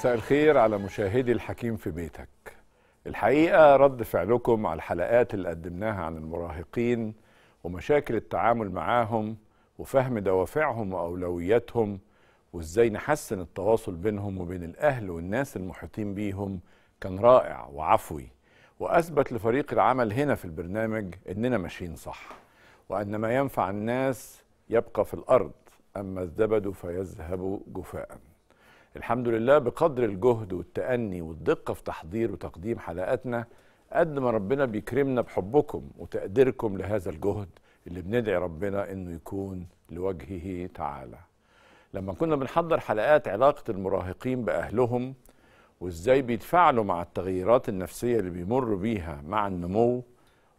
مساء الخير على مشاهدي الحكيم في بيتك الحقيقة رد فعلكم على الحلقات اللي قدمناها عن المراهقين ومشاكل التعامل معاهم وفهم دوافعهم وأولوياتهم وإزاي نحسن التواصل بينهم وبين الأهل والناس المحيطين بيهم كان رائع وعفوي وأثبت لفريق العمل هنا في البرنامج إننا ماشيين صح وأن ما ينفع الناس يبقى في الأرض أما الزبد فيذهب جفاءً الحمد لله بقدر الجهد والتأني والدقة في تحضير وتقديم حلقاتنا قد ما ربنا بيكرمنا بحبكم وتقديركم لهذا الجهد اللي بندعي ربنا انه يكون لوجهه تعالى لما كنا بنحضر حلقات علاقة المراهقين بأهلهم وإزاي بيتفاعلوا مع التغيرات النفسية اللي بيمروا بيها مع النمو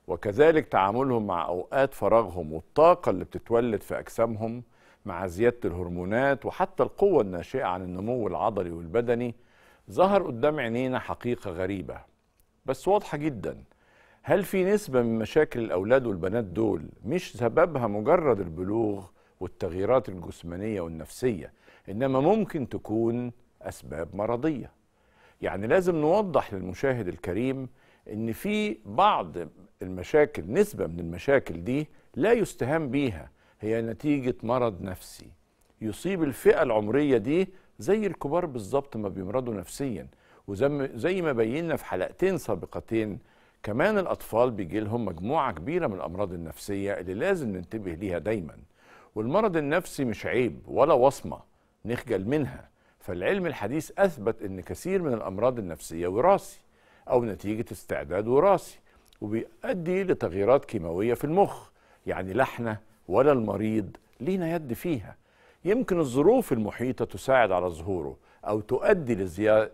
وكذلك تعاملهم مع أوقات فراغهم والطاقة اللي بتتولد في أجسامهم مع زيادة الهرمونات وحتى القوة الناشئة عن النمو العضلي والبدني ظهر قدام عينينا حقيقة غريبة بس واضحة جدا هل في نسبة من مشاكل الأولاد والبنات دول مش سببها مجرد البلوغ والتغييرات الجسمانية والنفسية إنما ممكن تكون أسباب مرضية يعني لازم نوضح للمشاهد الكريم إن في بعض المشاكل نسبة من المشاكل دي لا يستهان بيها هي نتيجة مرض نفسي يصيب الفئة العمرية دي زي الكبار بالظبط ما بيمرضوا نفسيا وزي ما بينا في حلقتين سابقتين كمان الأطفال بيجي لهم مجموعة كبيرة من الأمراض النفسية اللي لازم ننتبه ليها دايما والمرض النفسي مش عيب ولا وصمة نخجل منها فالعلم الحديث أثبت أن كثير من الأمراض النفسية وراثي أو نتيجة استعداد وراثي وبيؤدي لتغييرات كيماوية في المخ يعني لحنة ولا المريض لينا يد فيها يمكن الظروف المحيطة تساعد على ظهوره أو تؤدي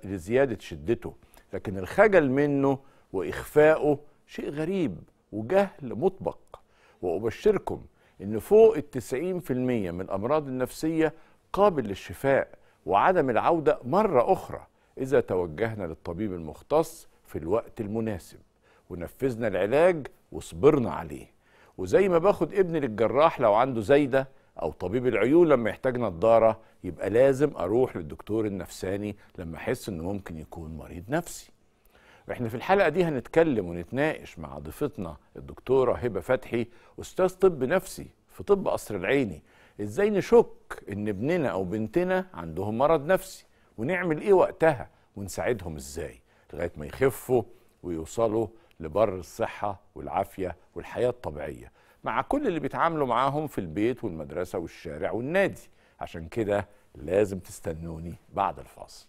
لزيادة شدته لكن الخجل منه وإخفاؤه شيء غريب وجهل مطبق وأبشركم أن فوق التسعين في المية من الأمراض النفسية قابل للشفاء وعدم العودة مرة أخرى إذا توجهنا للطبيب المختص في الوقت المناسب ونفذنا العلاج وصبرنا عليه وزي ما باخد ابني للجراح لو عنده زايده او طبيب العيون لما يحتاج نظاره يبقى لازم اروح للدكتور النفساني لما احس انه ممكن يكون مريض نفسي احنا في الحلقه دي هنتكلم ونتناقش مع ضيفتنا الدكتوره هبه فتحي استاذ طب نفسي في طب قصر العيني ازاي نشك ان ابننا او بنتنا عندهم مرض نفسي ونعمل ايه وقتها ونساعدهم ازاي لغايه ما يخفوا ويوصلوا لبر الصحة والعافية والحياة الطبيعية مع كل اللي بيتعاملوا معاهم في البيت والمدرسة والشارع والنادي عشان كده لازم تستنوني بعد الفاصل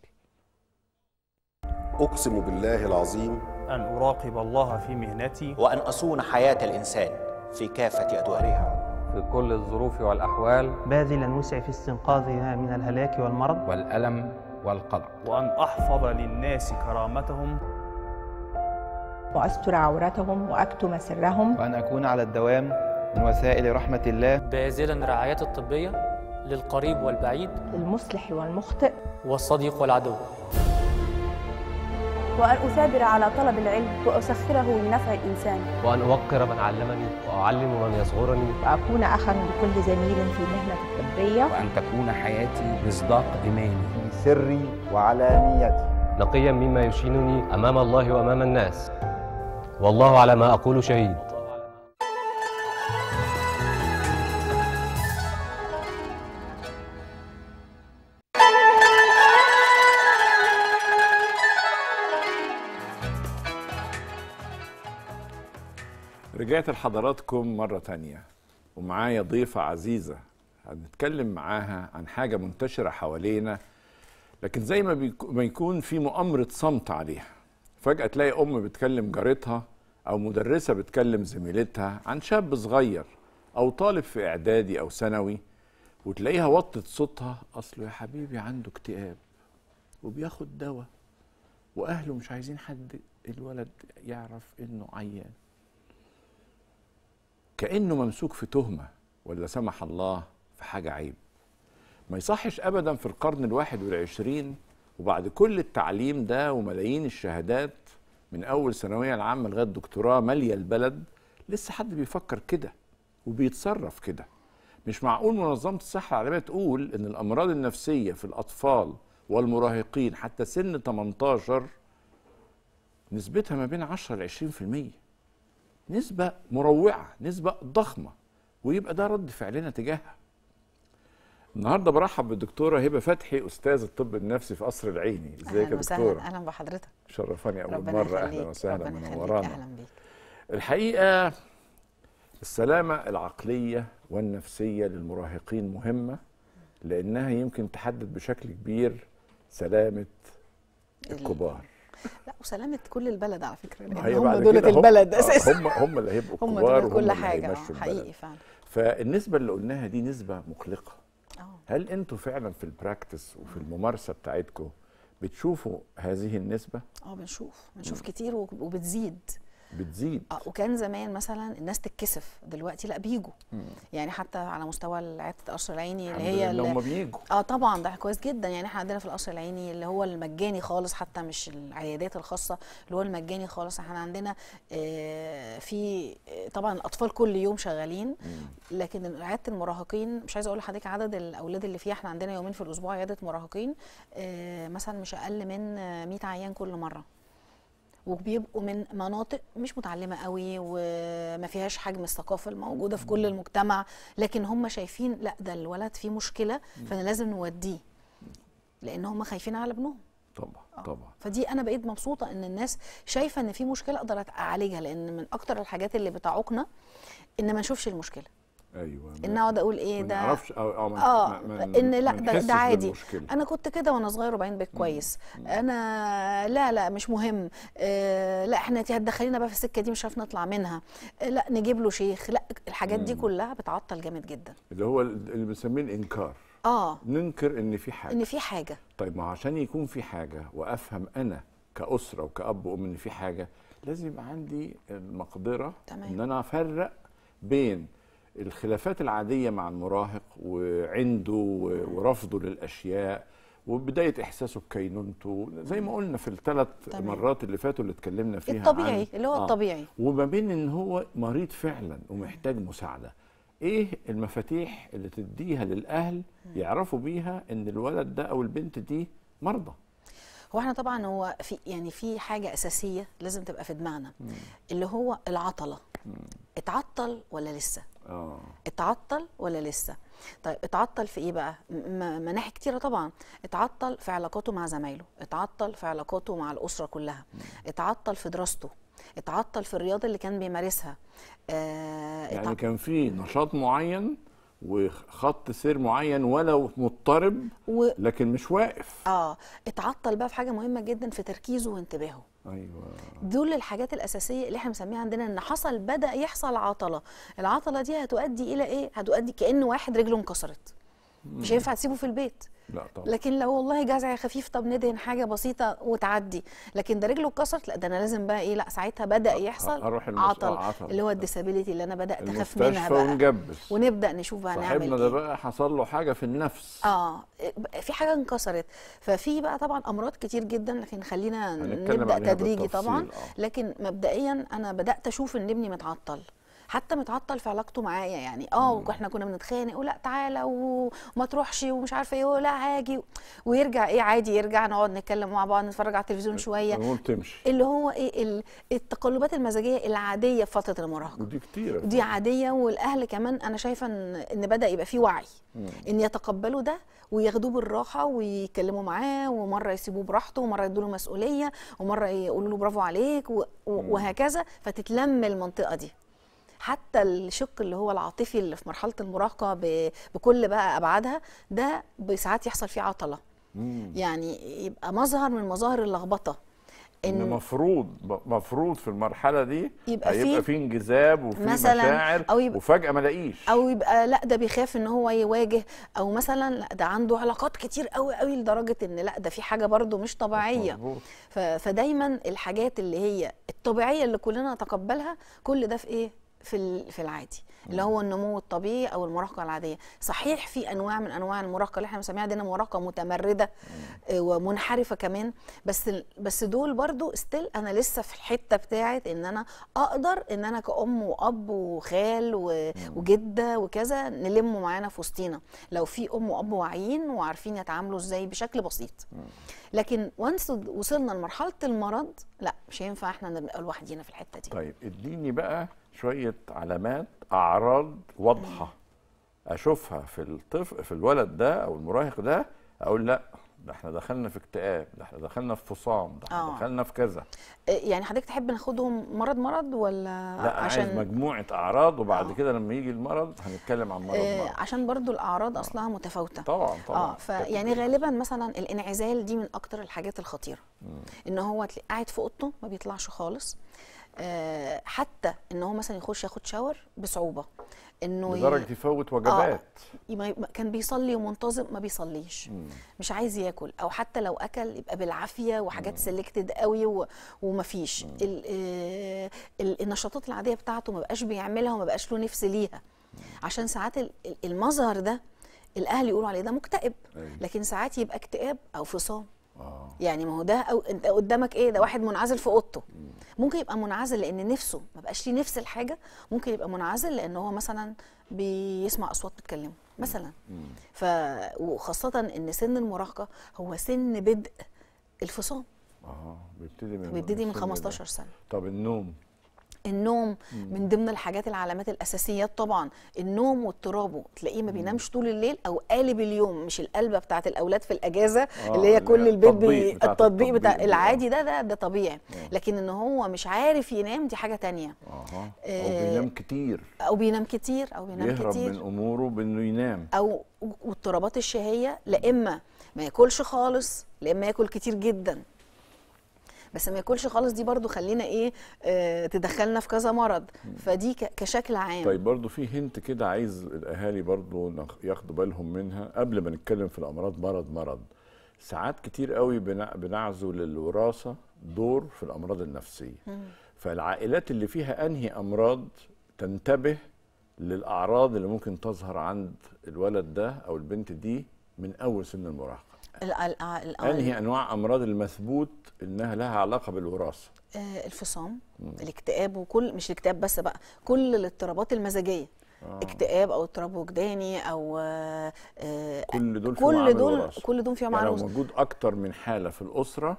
أقسم بالله العظيم أن أراقب الله في مهنتي وأن أصون حياة الإنسان في كافة أدوارها في كل الظروف والأحوال باذلا وسعي في استنقاذها من الهلاك والمرض والألم والقلق وأن أحفظ للناس كرامتهم وأستر عورتهم وأكتم سرهم وأن أكون على الدوام من وسائل رحمة الله باذلا رعايات الطبية للقريب والبعيد المصلح والمخطئ والصديق والعدو وأن أثابر على طلب العلم وأسخره لنفع الإنسان وأن أوقر من علمني وأعلم من يصغرني وأكون أخا لكل زميل في مهنه الطبية وأن تكون حياتي مصداق إيماني في سري وعلانيتي نقيا مما يشينني أمام الله وأمام الناس والله على ما أقول شهيد رجعت لحضراتكم مرة تانية ومعايا ضيفة عزيزة هنتكلم معاها عن حاجة منتشرة حوالينا لكن زي ما, ما يكون في مؤامرة صمت عليها فجأة تلاقي أم بتكلم جارتها أو مدرسة بتكلم زميلتها عن شاب صغير أو طالب في إعدادي أو ثانوي وتلاقيها وطت صوتها أصله يا حبيبي عنده اكتئاب وبياخد دواء وأهله مش عايزين حد الولد يعرف إنه عيان كأنه ممسوك في تهمة ولا سمح الله في حاجة عيب ما يصحش أبدا في القرن الواحد والعشرين وبعد كل التعليم ده وملايين الشهادات من اول ثانويه العامه لغايه دكتوراه ماليه البلد لسه حد بيفكر كده وبيتصرف كده مش معقول منظمه الصحه العالميه تقول ان الامراض النفسيه في الاطفال والمراهقين حتى سن 18 نسبتها ما بين 10 ل 20% نسبه مروعه نسبه ضخمه ويبقى ده رد فعلنا تجاهها النهارده برحب بالدكتوره هبه فتحي استاذ الطب النفسي في قصر العيني ازيك يا دكتوره اهلا بحضرتك شرفاني اول مره اهلا وسهلا منورانا اهلا بيك الحقيقه السلامه العقليه والنفسيه للمراهقين مهمه لانها يمكن تحدد بشكل كبير سلامه الكبار لا وسلامه كل البلد على فكره لان هم دولة البلد آه، اساسا هم هم اللي هيبقوا كبار هم كل حاجه آه، حقيقي فعلا فالنسبه اللي قلناها دي نسبه مقلقه آه. هل انتوا فعلا في البراكتس وفي الممارسه بتاعتكم بتشوفوا هذه النسبه اه بنشوف بنشوف كتير وبتزيد بتزيد آه، وكان زمان مثلا الناس تتكسف دلوقتي لا بيجوا يعني حتى على مستوى عياده القصر العيني اللي هي اللي هم بيجوا اه طبعا ده كويس جدا يعني احنا عندنا في القصر العيني اللي هو المجاني خالص حتى مش العيادات الخاصه اللي هو المجاني خالص احنا عندنا آه، في آه، طبعا الاطفال كل يوم شغالين لكن عياده المراهقين مش عايزه اقول لحضرتك عدد الاولاد اللي فيها احنا عندنا يومين في الاسبوع عياده مراهقين مثلا مش اقل من 100 عيان كل مره وبيبقوا من مناطق مش متعلمه قوي وما فيهاش حجم الثقافه الموجوده في كل المجتمع لكن هم شايفين لا ده الولد فيه مشكله فانا لازم نوديه لان هم خايفين على ابنهم طبعا آه. طبعا فدي انا بقيت مبسوطه ان الناس شايفه ان في مشكله اقدر اعالجها لان من اكتر الحاجات اللي بتعوقنا ان ما نشوفش المشكله ايوه ان اقعد اقول ايه ده ما اعرفش اه اه ان لا ده, ده عادي انا كنت كده وانا صغير وبعدين بقيت كويس انا لا لا مش مهم آه لا احنا هتدخلينا بقى في السكه دي مش عارف نطلع منها آه، لا نجيب له شيخ لا الحاجات دي كلها بتعطل جامد جدا اللي هو اللي بنسميه الانكار اه ننكر ان في حاجه ان في حاجه طيب ما عشان يكون في حاجه وافهم انا كاسره وكاب وام ان في حاجه لازم يبقى عندي المقدره تمام. ان انا افرق بين الخلافات العادية مع المراهق وعنده ورفضه للأشياء وبداية إحساسه بكينونته زي ما قلنا في الثلاث مرات اللي فاتوا اللي اتكلمنا فيها الطبيعي عن اللي هو آه الطبيعي وما بين إن هو مريض فعلا ومحتاج مساعدة إيه المفاتيح اللي تديها للأهل يعرفوا بيها إن الولد ده أو البنت دي مرضى هو احنا طبعا هو في يعني في حاجه اساسيه لازم تبقى في دماغنا اللي هو العطله اتعطل ولا لسه اه اتعطل ولا لسه طيب اتعطل في ايه بقى مناحي كتيره طبعا اتعطل في علاقاته مع زمايله اتعطل في علاقاته مع الاسره كلها اتعطل في دراسته اتعطل في الرياضه اللي كان بيمارسها آه يعني كان في نشاط معين وخط سير معين ولو مضطرب و... لكن مش واقف اه اتعطل بقى في حاجه مهمه جدا في تركيزه وانتباهه ايوه دول الحاجات الاساسيه اللي احنا مسميها عندنا ان حصل بدا يحصل عطله العطله دي هتؤدي الى ايه هتؤدي كان واحد رجله انكسرت مش هينفع تسيبه في البيت لا طبعا لكن لو والله جزع خفيف طب ندهن حاجه بسيطه وتعدي لكن ده رجله اتكسرت لا ده انا لازم بقى ايه لا ساعتها بدا يحصل اروح عطل, آه، عطل اللي هو الديسابيليتي اللي انا بدات اخاف منها بقى ونجبس. ونبدا نشوف بقى نعمل صاحبنا ده إيه. بقى حصل له حاجه في النفس اه إيه، في حاجه انكسرت ففي بقى طبعا امراض كتير جدا لكن خلينا نبدا تدريجي طبعا آه. لكن مبدئيا انا بدات اشوف ان ابني متعطل حتى متعطل في علاقته معايا يعني اه احنا كنا بنتخانق ولا تعالى وما تروحش ومش عارفه ايه ولا هاجي ويرجع ايه عادي يرجع نقعد نتكلم مع بعض نتفرج على التلفزيون أيوة، شويه تمشي اللي هو ايه التقلبات المزاجيه العاديه في فتره المراهقه ودي كتيرة دي عاديه والاهل كمان انا شايفه ان بدا يبقى في وعي ان يتقبلوا ده وياخدوه بالراحه ويتكلموا معاه ومره يسيبوه براحته ومره يدوا له مسؤوليه ومره يقولوا له برافو عليك وهكذا فتتلم المنطقه دي حتى الشق اللي هو العاطفي اللي في مرحله المراهقه بكل بقى ابعادها ده ساعات يحصل فيه عطله مم. يعني يبقى مظهر من مظاهر اللخبطه ان, مفروض مفروض في المرحله دي يبقى هيبقى في انجذاب وفي مشاعر أو يبقى وفجاه ما لاقيش او يبقى لا ده بيخاف ان هو يواجه او مثلا لا ده عنده علاقات كتير قوي قوي لدرجه ان لا ده في حاجه برده مش طبيعيه فدايما الحاجات اللي هي الطبيعيه اللي كلنا نتقبلها كل ده في ايه في في العادي اللي هو النمو الطبيعي او المراهقه العاديه صحيح في انواع من انواع المراهقه اللي احنا بنسميها دي مراهقه متمرده آه، ومنحرفه كمان بس بس دول برضو ستيل انا لسه في الحته بتاعه ان انا اقدر ان انا كأم واب وخال وجده وكذا نلمه معانا في وسطينا لو في ام واب واعيين وعارفين يتعاملوا ازاي بشكل بسيط لكن وانس وصلنا لمرحله المرض لا مش هينفع احنا نبقى لوحدينا في الحته دي طيب اديني بقى شويه علامات اعراض واضحه اشوفها في الطفل في الولد ده او المراهق ده اقول لا ده احنا دخلنا في اكتئاب ده احنا دخلنا في فصام ده احنا آه. دخلنا في كذا آه، يعني حضرتك تحب ناخدهم مرض مرض ولا لا عشان عايز مجموعه اعراض وبعد آه. كده لما يجي المرض هنتكلم عن مرض مرض عشان برضو الاعراض أوه. اصلها متفاوته طبعا طبعا اه فيعني غالبا مثلا الانعزال دي من اكتر الحاجات الخطيره مم. ان هو قاعد في اوضته ما بيطلعش خالص آه، حتى ان هو مثلا يخش ياخد شاور بصعوبه انه لدرجه يفوت وجبات آه كان بيصلي ومنتظم ما بيصليش مم. مش عايز ياكل او حتى لو اكل يبقى بالعافيه وحاجات سيلكتد قوي و... ومفيش ال... آه النشاطات العاديه بتاعته ما بقاش بيعملها وما بقاش له نفس ليها مم. عشان ساعات المظهر ده الاهل يقولوا عليه ده مكتئب أيوه. لكن ساعات يبقى اكتئاب او فصام آه. يعني ما هو ده أو انت قدامك ايه ده واحد منعزل في اوضته ممكن يبقى منعزل لان نفسه ما بقاش ليه نفس الحاجه ممكن يبقى منعزل لان هو مثلا بيسمع اصوات بتكلمه مثلا ف وخاصه ان سن المراهقه هو سن بدء الفصام اه بيبتدي من بيبتدي من 15 سنه طب النوم النوم من ضمن الحاجات العلامات الاساسيات طبعا النوم واضطرابه تلاقيه ما بينامش طول الليل او قالب اليوم مش القلبه بتاعه الاولاد في الاجازه آه، اللي هي كل البيت التطبيق, بتاع, التطبيق بتاع آه. العادي ده ده ده طبيعي آه. لكن ان هو مش عارف ينام دي حاجه تانية او بينام كتير او بينام كتير او بينام يهرب كتير يهرب من اموره بانه ينام او واضطرابات الشهيه لا اما ما ياكلش خالص لإما ياكل كتير جدا بس ما ياكلش خالص دي برضو خلينا ايه آه تدخلنا في كذا مرض فدي كشكل عام طيب برضو في هنت كده عايز الاهالي برضو ياخدوا بالهم منها قبل ما نتكلم في الامراض مرض مرض ساعات كتير قوي بنعزو للوراثه دور في الامراض النفسيه مم. فالعائلات اللي فيها انهي امراض تنتبه للاعراض اللي ممكن تظهر عند الولد ده او البنت دي من اول سن المراهقه آه، آه، انهي انواع امراض المثبوت انها لها علاقه بالوراثه آه، الفصام مم. الاكتئاب وكل مش الاكتئاب بس بقى كل الاضطرابات المزاجيه آه. اكتئاب او اضطراب وجداني او آه كل دول كل دول كل دول فيهم يعني موجود اكتر من حاله في الاسره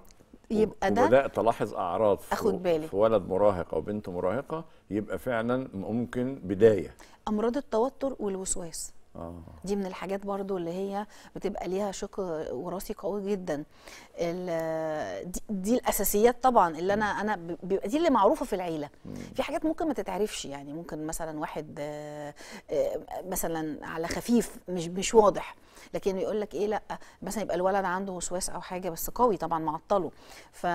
يبقى ده بدات الاحظ اعراض في بالي في ولد مراهق او بنت مراهقه يبقى فعلا ممكن بدايه امراض التوتر والوسواس آه. دي من الحاجات برضو اللي هي بتبقى ليها شق وراثي قوي جدا دي, دي الاساسيات طبعا اللي انا انا بيبقى دي اللي معروفه في العيله مم. في حاجات ممكن ما تتعرفش يعني ممكن مثلا واحد آه، آه، مثلا على خفيف مش مش واضح لكن يقول لك ايه لا مثلا يبقى الولد عنده وسواس او حاجه بس قوي طبعا معطله ف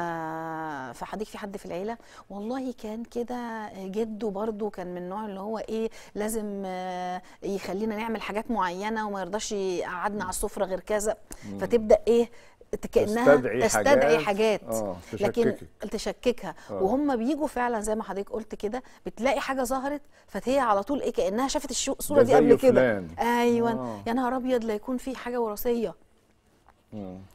فحضرتك في حد في العيله والله كان كده جده برده كان من النوع اللي هو ايه لازم آه، يخلينا نعمل حاجات معينه وما يرضاش يقعدنا على السفره غير كذا فتبدا ايه كانها تستدعي, تستدعي حاجات, حاجات. آه، لكن تشككها آه. وهم بيجوا فعلا زي ما حضرتك قلت كده بتلاقي حاجه ظهرت فهي على طول ايه كانها شافت الصوره دي قبل كده ايوه آه. يا يعني نهار ابيض لا يكون في حاجه وراثيه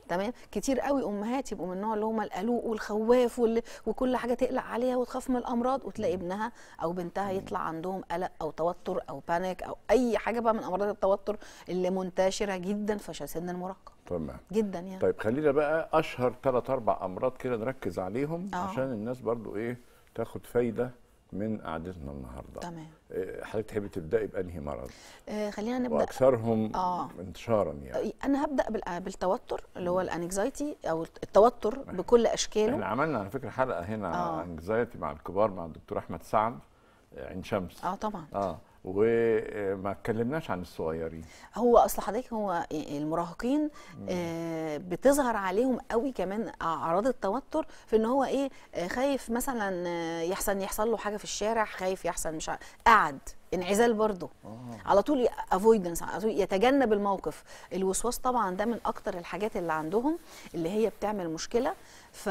تمام كتير قوي امهات يبقوا من النوع اللي هم القلوق والخواف وال... وكل حاجه تقلق عليها وتخاف من الامراض وتلاقي ابنها او بنتها يطلع عندهم قلق او توتر او بانيك او اي حاجه بقى من امراض التوتر اللي منتشره جدا في سن المراهقه تمام جدا يعني طيب خلينا بقى اشهر ثلاث اربع امراض كده نركز عليهم أوه. عشان الناس برضو ايه تاخد فايده من قعدتنا النهارده تمام آه، حضرتك تحبي تبداي بانهي مرض؟ آه خلينا نبدا واكثرهم آه. انتشارا يعني آه، انا هبدا بالتوتر اللي هو الانكزايتي او التوتر آه. بكل اشكاله احنا عملنا على فكره حلقه هنا آه. انكزايتي مع الكبار مع الدكتور احمد سعد آه، عين شمس اه طبعا اه وما اتكلمناش عن الصغيرين هو اصل حضرتك هو المراهقين آه، بتظهر عليهم قوي كمان اعراض التوتر في ان هو ايه آه، خايف مثلا آه، يحصل يحصل له حاجه في الشارع خايف يحصل مش قاعد انعزال برضه آه. على طول افويدنس على طول يتجنب الموقف الوسواس طبعا ده من اكتر الحاجات اللي عندهم اللي هي بتعمل مشكله ف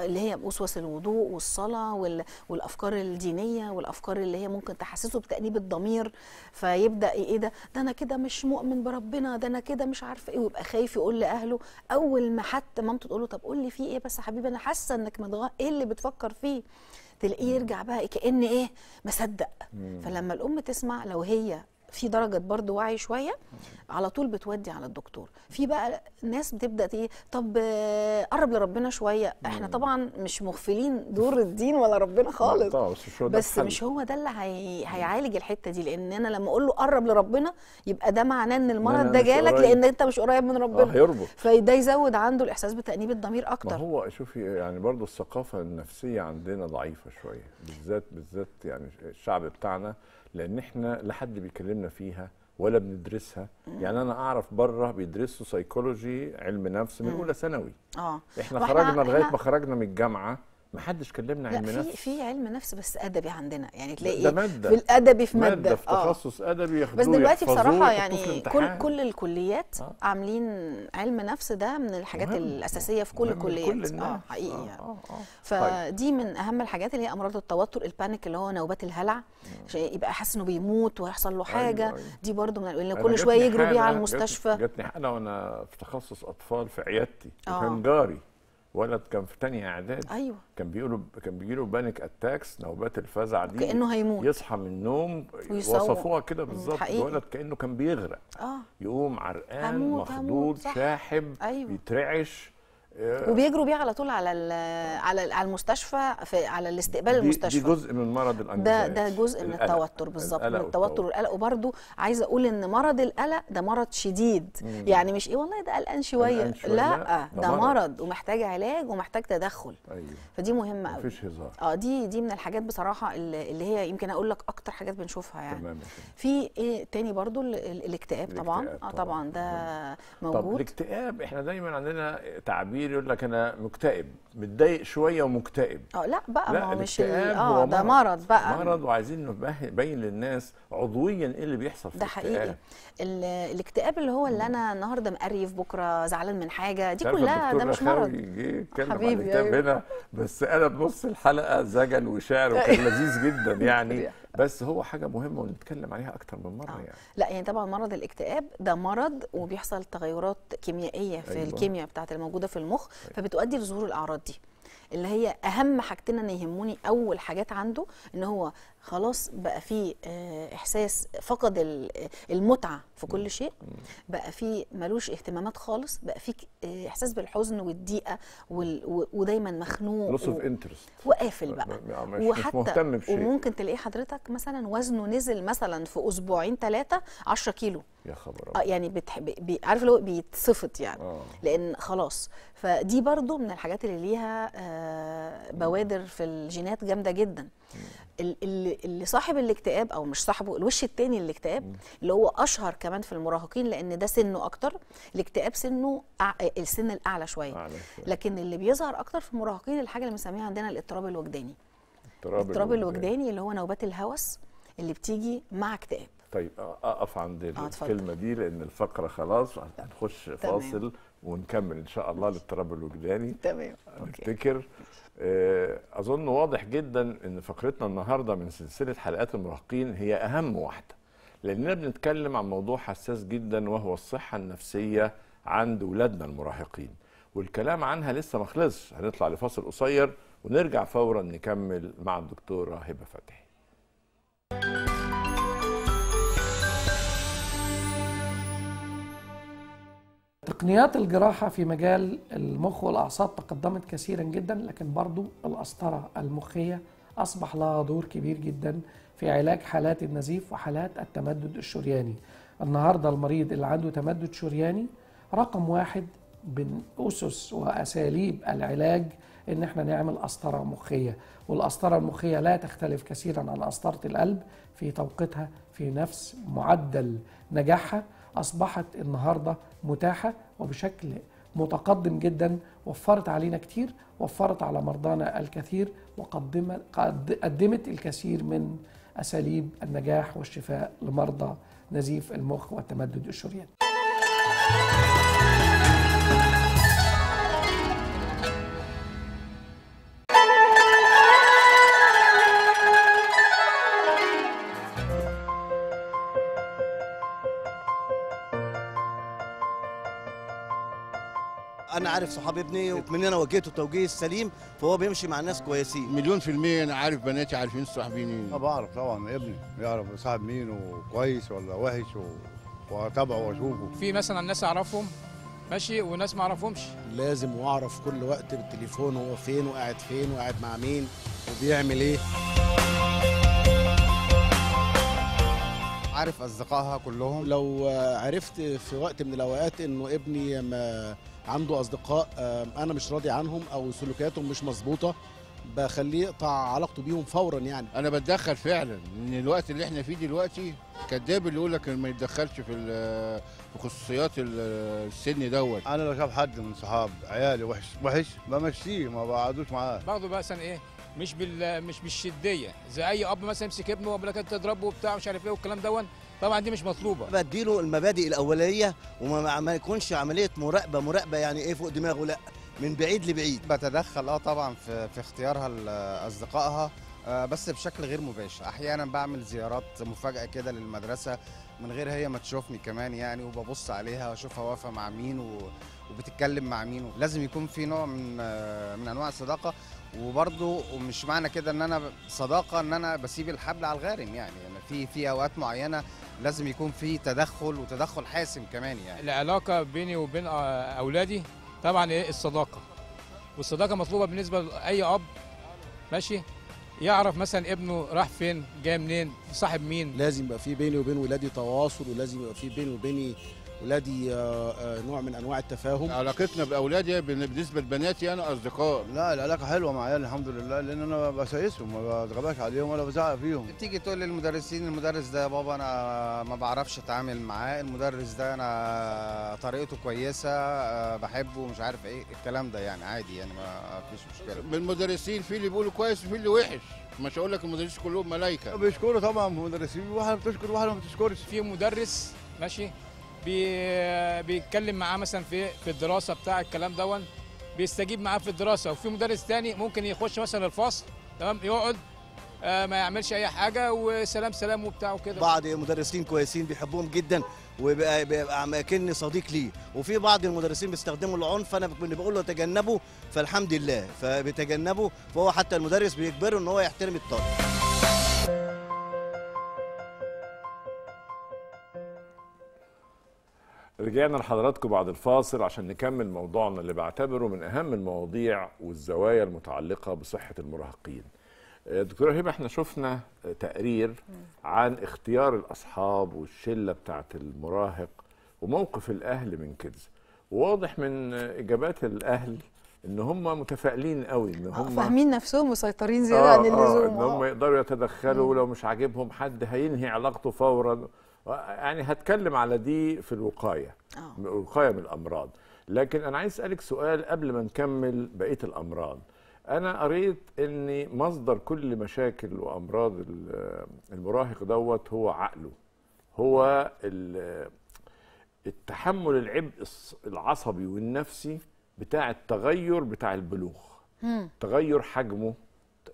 اللي هي وسواس الوضوء والصلاه وال... والافكار الدينيه والافكار اللي هي ممكن تحسسه بتانيب الضمير فيبدا ايه ده ده انا كده مش مؤمن بربنا ده انا كده مش عارف ايه ويبقى خايف يقول لاهله اول ما حتى مامته تقول له طب قول لي في ايه بس يا حبيبي انا حاسه انك مضغ... ايه اللي بتفكر فيه تلاقيه يرجع بقى كان ايه مصدق فلما الام تسمع لو هي في درجه برضو وعي شويه على طول بتودي على الدكتور في بقى ناس بتبدا ايه طب آه، قرب لربنا شويه احنا طبعا مش مغفلين دور الدين ولا ربنا خالص بس, بس مش هو ده اللي هي... هيعالج الحته دي لان انا لما اقول له قرب لربنا يبقى ده معناه ان المرض ده جالك لان انت مش قريب من ربنا آه، فده يزود عنده الاحساس بتانيب الضمير اكتر ما هو شوفي يعني برضو الثقافه النفسيه عندنا ضعيفه شويه بالذات بالذات يعني الشعب بتاعنا لان احنا لا حد بيكلمنا فيها ولا بندرسها يعني انا اعرف بره بيدرسوا سيكولوجي علم نفس من اولى ثانوي اه احنا خرجنا لغايه ما خرجنا من الجامعه ما حدش كلمنا علم نفس في في علم نفس بس ادبي عندنا يعني تلاقي ده إيه؟ مادة في الادبي في ماده, مادة في آه. تخصص آه. ادبي ياخدوه بس دلوقتي بصراحه يعني كل كل الكليات آه. عاملين علم نفس ده من الحاجات مهم. الاساسيه في كل الكليات كل اه حقيقي آه. يعني. آه. آه. طيب. فدي من اهم الحاجات اللي هي امراض التوتر البانيك اللي هو نوبات الهلع يبقى حاسس انه بيموت ويحصل له أيوة، حاجه آه دي برده من كل شويه يجروا بيه على المستشفى جاتني حاله وانا في تخصص اطفال في عيادتي كان آه. جاري ولد كان في تانية اعدادي ايوه كان بيقولوا كان بيجيله بانيك اتاكس نوبات الفزع دي كانه هيموت يصحى من النوم وصفوها كده بالظبط ولد كانه كان بيغرق اه يقوم عرقان مخضوض شاحب أيوة. بيترعش وبيجروا بيه على طول على على على المستشفى في على الاستقبال دي المستشفى دي جزء من مرض الانكزايتي ده ده جزء من التوتر بالظبط من التوتر والقلق وبرده عايزه اقول ان مرض القلق ده مرض شديد مم. يعني مش ايه والله ده قلقان شويه لا ده, ده مرض. مرض ومحتاج علاج ومحتاج تدخل أيوه. فدي مهمه قوي مفيش هزار اه دي دي من الحاجات بصراحه اللي هي يمكن اقول لك اكتر حاجات بنشوفها يعني تمام في ايه تاني برده الاكتئاب طبعا اه طبعا ده موجود طب الاكتئاب احنا دايما عندنا تعبير كبير يقول لك انا مكتئب متضايق شويه ومكتئب اه لا بقى لا ما هو مش اه ده مرض بقى مرض وعايزين نبين للناس عضويا ايه اللي بيحصل في ده حقيقي الاكتئاب اللي هو اللي انا النهارده مقريف بكره زعلان من حاجه دي كلها ده مش مرض حبيبي أيوه. هنا بس انا بنص الحلقه زجل وشعر وكان لذيذ جدا يعني بس هو حاجه مهمه ونتكلم عليها اكتر من مره آه. يعني لا يعني طبعا مرض الاكتئاب ده مرض وبيحصل تغيرات كيميائيه في أيوة. الكيمياء بتاعت الموجوده في المخ أيوة. فبتؤدي لظهور الاعراض دي اللي هي اهم حاجتين انا يهموني اول حاجات عنده ان هو خلاص بقى في آه، احساس فقد آه، المتعه في كل شيء بقى في ملوش اهتمامات خالص بقى في آه، احساس بالحزن والضيقه ودايما مخنوق وقافل بقى وحتى مهتم بشيء. وممكن تلاقيه حضرتك مثلا وزنه نزل مثلا في اسبوعين ثلاثه 10 كيلو يا خبر آه يعني بتح... بي... عارف اللي هو بيتصفط يعني آه. لان خلاص فدي برضو من الحاجات اللي ليها آه بوادر في الجينات جامده جدا اللي صاحب الاكتئاب او مش صاحبه الوش الثاني للاكتئاب اللي هو اشهر كمان في المراهقين لان ده سنه اكتر الاكتئاب سنه السن الاعلى شويه لكن اللي بيظهر اكتر في المراهقين الحاجه اللي بنسميها عندنا الاضطراب الوجداني الاضطراب الوجداني اللي هو نوبات الهوس اللي بتيجي مع اكتئاب طيب اقف عند آه، الكلمه دي لان الفقره خلاص هنخش فاصل ونكمل ان شاء الله الاضطراب الوجداني تمام نفتكر آه، اظن واضح جدا ان فقرتنا النهارده من سلسله حلقات المراهقين هي اهم واحده لاننا بنتكلم عن موضوع حساس جدا وهو الصحه النفسيه عند ولادنا المراهقين والكلام عنها لسه مخلصش هنطلع لفاصل قصير ونرجع فورا نكمل مع الدكتوره هبه فتحي تقنيات الجراحة في مجال المخ والأعصاب تقدمت كثيرا جدا لكن برضو القسطرة المخية أصبح لها دور كبير جدا في علاج حالات النزيف وحالات التمدد الشرياني النهاردة المريض اللي عنده تمدد شرياني رقم واحد من أسس وأساليب العلاج ان احنا نعمل قسطره مخيه والقسطره المخيه لا تختلف كثيرا عن قسطره القلب في توقيتها في نفس معدل نجاحها أصبحت النهاردة متاحة وبشكل متقدم جدا وفرت علينا كتير وفرت على مرضانا الكثير وقدمت الكثير من أساليب النجاح والشفاء لمرضى نزيف المخ والتمدد الشرياني عارف صحاب ابني إيه. ومن انا وجهته التوجيه السليم فهو بيمشي مع الناس كويسين مليون في المية انا عارف بناتي عارفين صاحبين مين إيه. بعرف طبعا ابني يعرف صاحب مين وكويس ولا وحش واتابعه واشوفه في مثلا ناس اعرفهم ماشي وناس ما اعرفهمش لازم واعرف كل وقت بالتليفون هو فين وقاعد فين وقاعد مع مين وبيعمل ايه عارف اصدقائها كلهم لو عرفت في وقت من الاوقات انه ابني ما عنده اصدقاء آه، انا مش راضي عنهم او سلوكياتهم مش مظبوطه بخليه يقطع علاقته بيهم فورا يعني انا بتدخل فعلا من الوقت اللي احنا فيه دلوقتي كذاب اللي يقول لك ما يتدخلش في في خصوصيات السن دوت انا لو شاف حد من صحاب عيالي وحش وحش بمشيه ما بقعدوش معاه باخده مثلا ايه مش بال مش بالشديه زي اي اب مثلا يمسك ابنه ويقول لك تضربه وبتاع مش عارف ايه والكلام دون طبعا دي مش مطلوبه بديله المبادئ الاوليه وما ما يكونش عمليه مراقبه مراقبه يعني ايه فوق دماغه لا من بعيد لبعيد بتدخل اه طبعا في في اختيارها لاصدقائها آه بس بشكل غير مباشر احيانا بعمل زيارات مفاجاه كده للمدرسه من غير هي ما تشوفني كمان يعني وببص عليها واشوفها واقفه مع مين و... وبتتكلم مع مين لازم يكون في نوع من آه من انواع الصداقه وبرضه مش معنى كده ان انا صداقه ان انا بسيب الحبل على الغارم يعني انا يعني في في اوقات معينه لازم يكون في تدخل وتدخل حاسم كمان يعني العلاقه بيني وبين اولادي طبعا ايه الصداقه والصداقه مطلوبه بالنسبه لاي اب ماشي يعرف مثلا ابنه راح فين جاي منين صاحب مين لازم يبقى في بيني وبين ولادي تواصل ولازم يبقى في بيني وبيني ولادي آه، آه، نوع من انواع التفاهم علاقتنا باولادي بالنسبه لبناتي انا اصدقاء لا العلاقه حلوه مع عيالي الحمد لله لان انا بسايسهم ما بتغباش عليهم ولا بزعق فيهم بتيجي تقول للمدرسين المدرس ده يا بابا انا ما بعرفش اتعامل معاه المدرس ده انا طريقته كويسه آه، بحبه مش عارف ايه الكلام ده يعني عادي يعني ما فيش مشكله من المدرسين في اللي بيقولوا كويس وفي اللي وحش مش هقول لك المدرسين كلهم ملائكه بيشكروا طبعا المدرسين واحد بتشكر واحد ما بتشكرش في مدرس ماشي بيتكلم معاه مثلا في في الدراسه بتاع الكلام دون بيستجيب معاه في الدراسه وفي مدرس تاني ممكن يخش مثلا الفصل تمام يقعد آه، ما يعملش اي حاجه وسلام سلام وبتاع وكده بعض المدرسين كويسين بيحبوهم جدا وبيبقى بيبقى صديق ليه وفي بعض المدرسين بيستخدموا العنف انا بقول له تجنبه فالحمد لله فبيتجنبه فهو حتى المدرس بيجبره ان هو يحترم الطالب رجعنا لحضراتكم بعد الفاصل عشان نكمل موضوعنا اللي بعتبره من اهم المواضيع والزوايا المتعلقه بصحه المراهقين. آه، دكتوره هبه احنا شفنا تقرير عن اختيار الاصحاب والشله بتاعه المراهق وموقف الاهل من كده. واضح من اجابات الاهل ان هم متفائلين قوي ان آه، هم فاهمين نفسهم مسيطرين زياده آه، عن اللزوم آه ان هم يقدروا يتدخلوا ولو مش عاجبهم حد هينهي علاقته فورا يعني هتكلم على دي في الوقايه أوه. الوقايه من الامراض لكن انا عايز اسالك سؤال قبل ما نكمل بقيه الامراض انا قريت ان مصدر كل مشاكل وامراض المراهق دوت هو عقله هو التحمل العبء العصبي والنفسي بتاع التغير بتاع البلوغ تغير حجمه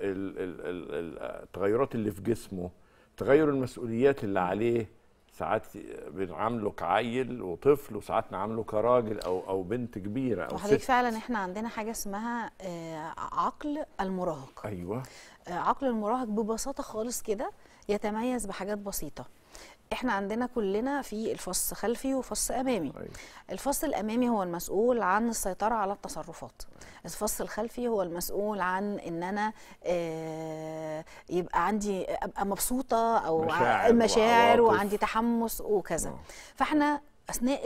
التغيرات اللي في جسمه تغير المسؤوليات اللي عليه ساعات بنعامله كعيل وطفل وساعات نعامله كراجل او او بنت كبيره او وحضرتك فعلا احنا عندنا حاجه اسمها آه، عقل المراهق ايوه آه، عقل المراهق ببساطه خالص كده يتميز بحاجات بسيطه احنا عندنا كلنا في الفص خلفي وفص امامي أيوة. الفص الامامي هو المسؤول عن السيطره على التصرفات الفص الخلفي هو المسؤول عن ان انا آه يبقى عندي ابقى مبسوطه او مشاعر, مشاعر وعندي تحمس وكذا أوه. فاحنا اثناء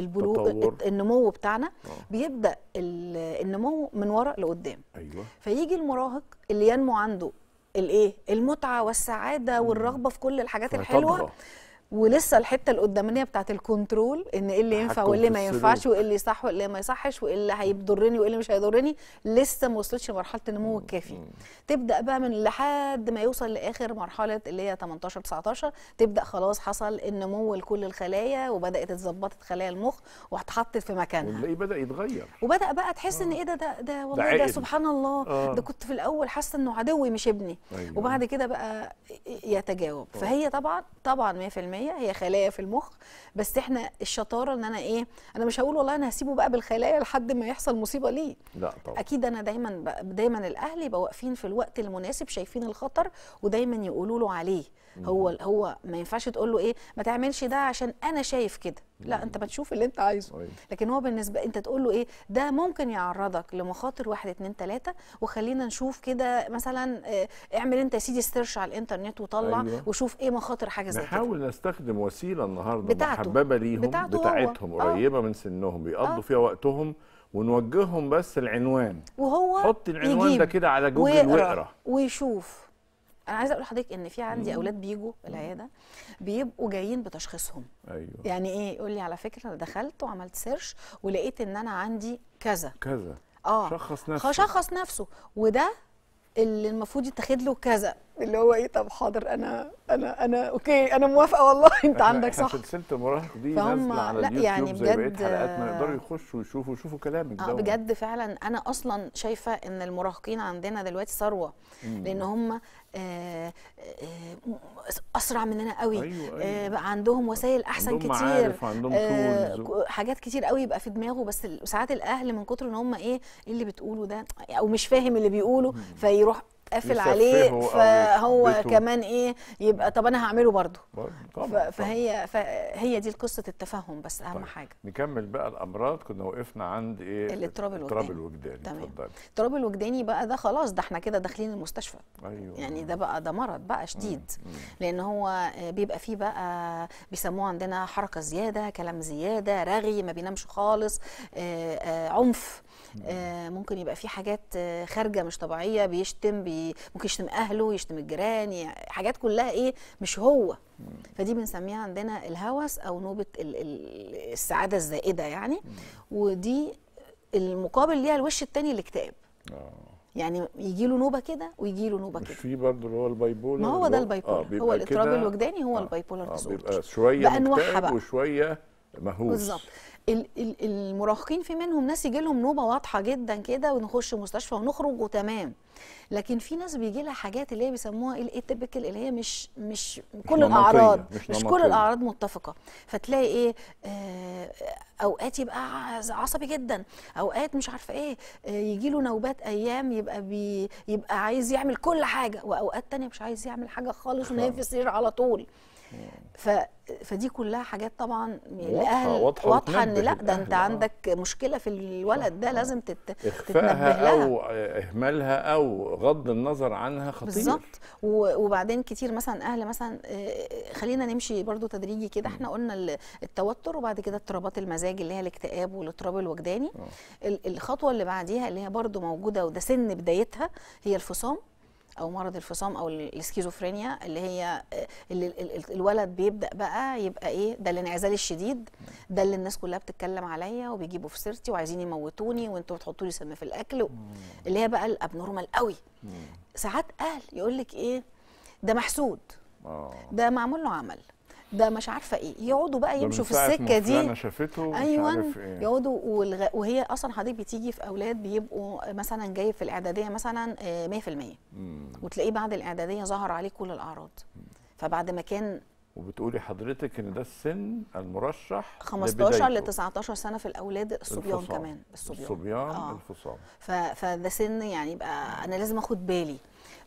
البلوغ النمو بتاعنا أوه. بيبدا النمو من ورا لقدام أيوة. فيجي المراهق اللي ينمو عنده الايه المتعه والسعاده والرغبه في كل الحاجات الحلوه ولسه الحته القدامانيه بتاعت الكنترول ان ايه اللي ينفع وايه اللي ما ينفعش وايه اللي صح وايه اللي ما يصحش وايه اللي هيضرني وايه اللي مش هيضرني لسه ما وصلتش لمرحله النمو الكافي تبدا بقى من لحد ما يوصل لاخر مرحله اللي هي 18 19 تبدا خلاص حصل النمو لكل الخلايا وبدات اتظبطت خلايا المخ واتحطت في مكانها واللي بدا يتغير وبدا بقى تحس ان ايه ده ده, ده والله ده, ده سبحان الله آه. ده كنت في الاول حاسه انه عدوي مش ابني أيوة. وبعد كده بقى يتجاوب آه. فهي طبعا طبعا 100% هي خلايا في المخ بس احنا الشطاره ان انا ايه انا مش هقول والله انا هسيبه بقى بالخلايا لحد ما يحصل مصيبه ليه لا طبعا اكيد انا دايما دايما الاهل يبقى واقفين في الوقت المناسب شايفين الخطر ودايما يقولوا له عليه هو هو ما ينفعش تقول له ايه ما تعملش ده عشان انا شايف كده لا انت بتشوف اللي انت عايزه أيوة. لكن هو بالنسبه انت تقول له ايه ده ممكن يعرضك لمخاطر واحد اتنين تلاته وخلينا نشوف كده مثلا آه، اعمل انت يا سيدي سيرش على الانترنت وطلع أيوة. وشوف ايه مخاطر حاجه زي كده نحاول نستخدم وسيله النهارده بتاعته. محببه ليهم بتاعته بتاعتهم هو. آه. قريبه آه. من سنهم بيقضوا آه. فيها وقتهم ونوجههم بس العنوان وهو حط العنوان ده كده على جوجل واقرا ويشوف انا عايزه اقول لحضرتك ان في عندي اولاد بيجوا العياده بيبقوا جايين بتشخيصهم ايوه يعني ايه يقول لي على فكره انا دخلت وعملت سيرش ولقيت ان انا عندي كذا كذا اه شخص نفسه شخص نفسه وده اللي المفروض يتاخد له كذا اللي هو ايه طب حاضر انا انا انا اوكي انا موافقه والله انت عندك صح سلسله المراهق دي نازله على لا اليوتيوب يعني زي بقيه حلقاتنا يقدروا يخشوا ويشوفوا يشوفوا كلامك ده آه، بجد فعلا انا اصلا شايفه ان المراهقين عندنا دلوقتي ثروه لان هم آه، آه، اسرع مننا قوي أيوة أيوة. بقى عندهم وسائل احسن عندهم كتير معارف عندهم حاجات كتير قوي يبقى في دماغه بس ساعات الاهل من كتر ان هم إيه،, ايه اللي بتقوله ده او مش فاهم اللي بيقوله فيروح قافل عليه فهو كمان ايه يبقى طب انا هعمله برضه فهي فهي دي قصه التفهم بس اهم طيب. حاجه نكمل بقى الامراض كنا وقفنا عند ايه الاضطراب الوجداني الاضطراب الوجداني تمام الاضطراب الوجداني بقى ده خلاص ده احنا كده داخلين المستشفى أيوة. يعني ده بقى ده مرض بقى شديد مم. مم. لان هو بيبقى فيه بقى بيسموه عندنا حركه زياده كلام زياده رغي ما بينامش خالص آآ آه، آآ آه، عنف آه، ممكن يبقى في حاجات آه، خارجه مش طبيعيه بيشتم بي ممكن يشتم اهله يشتم الجيران يعني حاجات كلها ايه مش هو فدي بنسميها عندنا الهوس او نوبه السعاده الزائده يعني ودي المقابل ليها الوش الثاني الاكتئاب آه. يعني يجي له نوبه كده ويجي له نوبه كده في برضه اللي هو البايبولر ما هو ده البايبولر آه هو الاضطراب الوجداني هو آه البايبولر آه بيبقى شويه بقى وشويه مهووس بالظبط المراهقين في منهم ناس يجي لهم نوبه واضحه جدا كده ونخش مستشفى ونخرج وتمام لكن في ناس بيجي لها حاجات اللي هي بيسموها الاتبكل اللي هي مش مش كل الاعراض مش, مش كل الاعراض متفقه فتلاقي ايه آه اوقات يبقى عصبي جدا اوقات مش عارفه ايه آه يجي له نوبات ايام يبقى بي يبقى عايز يعمل كل حاجه واوقات تانية مش عايز يعمل حاجه خالص ونايم في السرير على طول ف... فدي كلها حاجات طبعا يعني الاهل واضحه, واضحة ان لا ده انت آه. عندك مشكله في الولد ده لازم تت... تتنبه لها او اهمالها او غض النظر عنها خطير بالظبط وبعدين كتير مثلا اهل مثلا آه، خلينا نمشي برضو تدريجي كده احنا قلنا التوتر وبعد كده اضطرابات المزاج اللي هي الاكتئاب والاضطراب الوجداني آه. الخطوه اللي بعديها اللي هي برضو موجوده وده سن بدايتها هي الفصام او مرض الفصام او السكيزوفرينيا اللي هي آه، اللي الولد بيبدا بقى يبقى ايه ده الانعزال الشديد ده اللي الناس كلها بتتكلم عليا وبيجيبوا في سيرتي وعايزين يموتوني وانتوا بتحطوا لي سم في الاكل اللي هي بقى الابنورمال قوي ساعات اهل يقول لك ايه ده محسود آه. ده معمول له عمل ده مش عارفه ايه يقعدوا بقى يمشوا في السكه دي انا شافته ايوه إيه؟ يقعدوا والغ... وهي اصلا حضرتك بتيجي في اولاد بيبقوا مثلا جايب في الاعداديه مثلا 100% آه، وتلاقيه بعد الاعداديه ظهر عليه كل الاعراض فبعد ما كان وبتقولي حضرتك ان ده السن المرشح 15 ل 19 سنه في الاولاد الصبيان الفصام. كمان الصبيان الصبيان آه. الفصام فده سن يعني يبقى انا لازم اخد بالي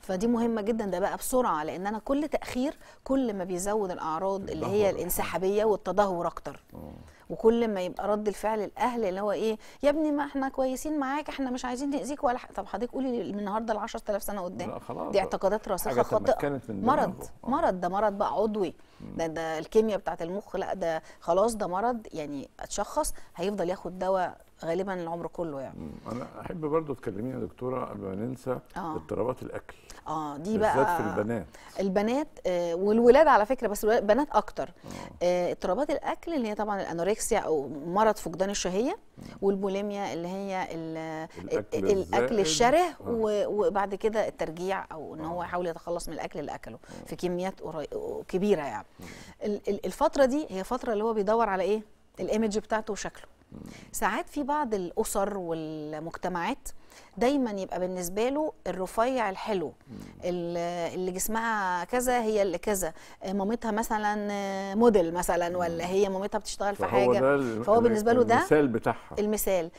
فدي مهمه جدا ده بقى بسرعه لان انا كل تاخير كل ما بيزود الاعراض اللي هي الانسحابيه والتدهور اكتر آه. وكل ما يبقى رد الفعل الاهل اللي هو ايه يا ابني ما احنا كويسين معاك احنا مش عايزين ناذيك ولا طب حضرتك قولي النهارده ال 10000 سنه قدام دي اعتقادات راسخه خاطئه مرض آه. مرض ده مرض بقى عضوي ده ده الكيمياء بتاعه المخ لا ده خلاص ده مرض يعني اتشخص هيفضل ياخد دواء غالبا العمر كله يعني انا احب برضو تكلمينا يا دكتوره قبل ما ننسى آه. اضطرابات الاكل اه دي بقى في البنات البنات آه والولاد على فكره بس البنات اكتر آه. آه اضطرابات الاكل اللي هي طبعا الانوركسيا او مرض فقدان الشهيه والبوليميا اللي هي الاكل, الأكل الشره آه. وبعد كده الترجيع او ان هو آه. يحاول يتخلص من الاكل اللي اكله في كميات كبيره يعني الفتره دي هي فتره اللي هو بيدور على ايه الايمج بتاعته وشكله ساعات في بعض الاسر والمجتمعات دايما يبقى بالنسبه له الرفيع الحلو اللي جسمها كذا هي اللي كذا مامتها مثلا موديل مثلا ولا هي مامتها بتشتغل في حاجه فهو بالنسبه له ده المثال بتاعها المثال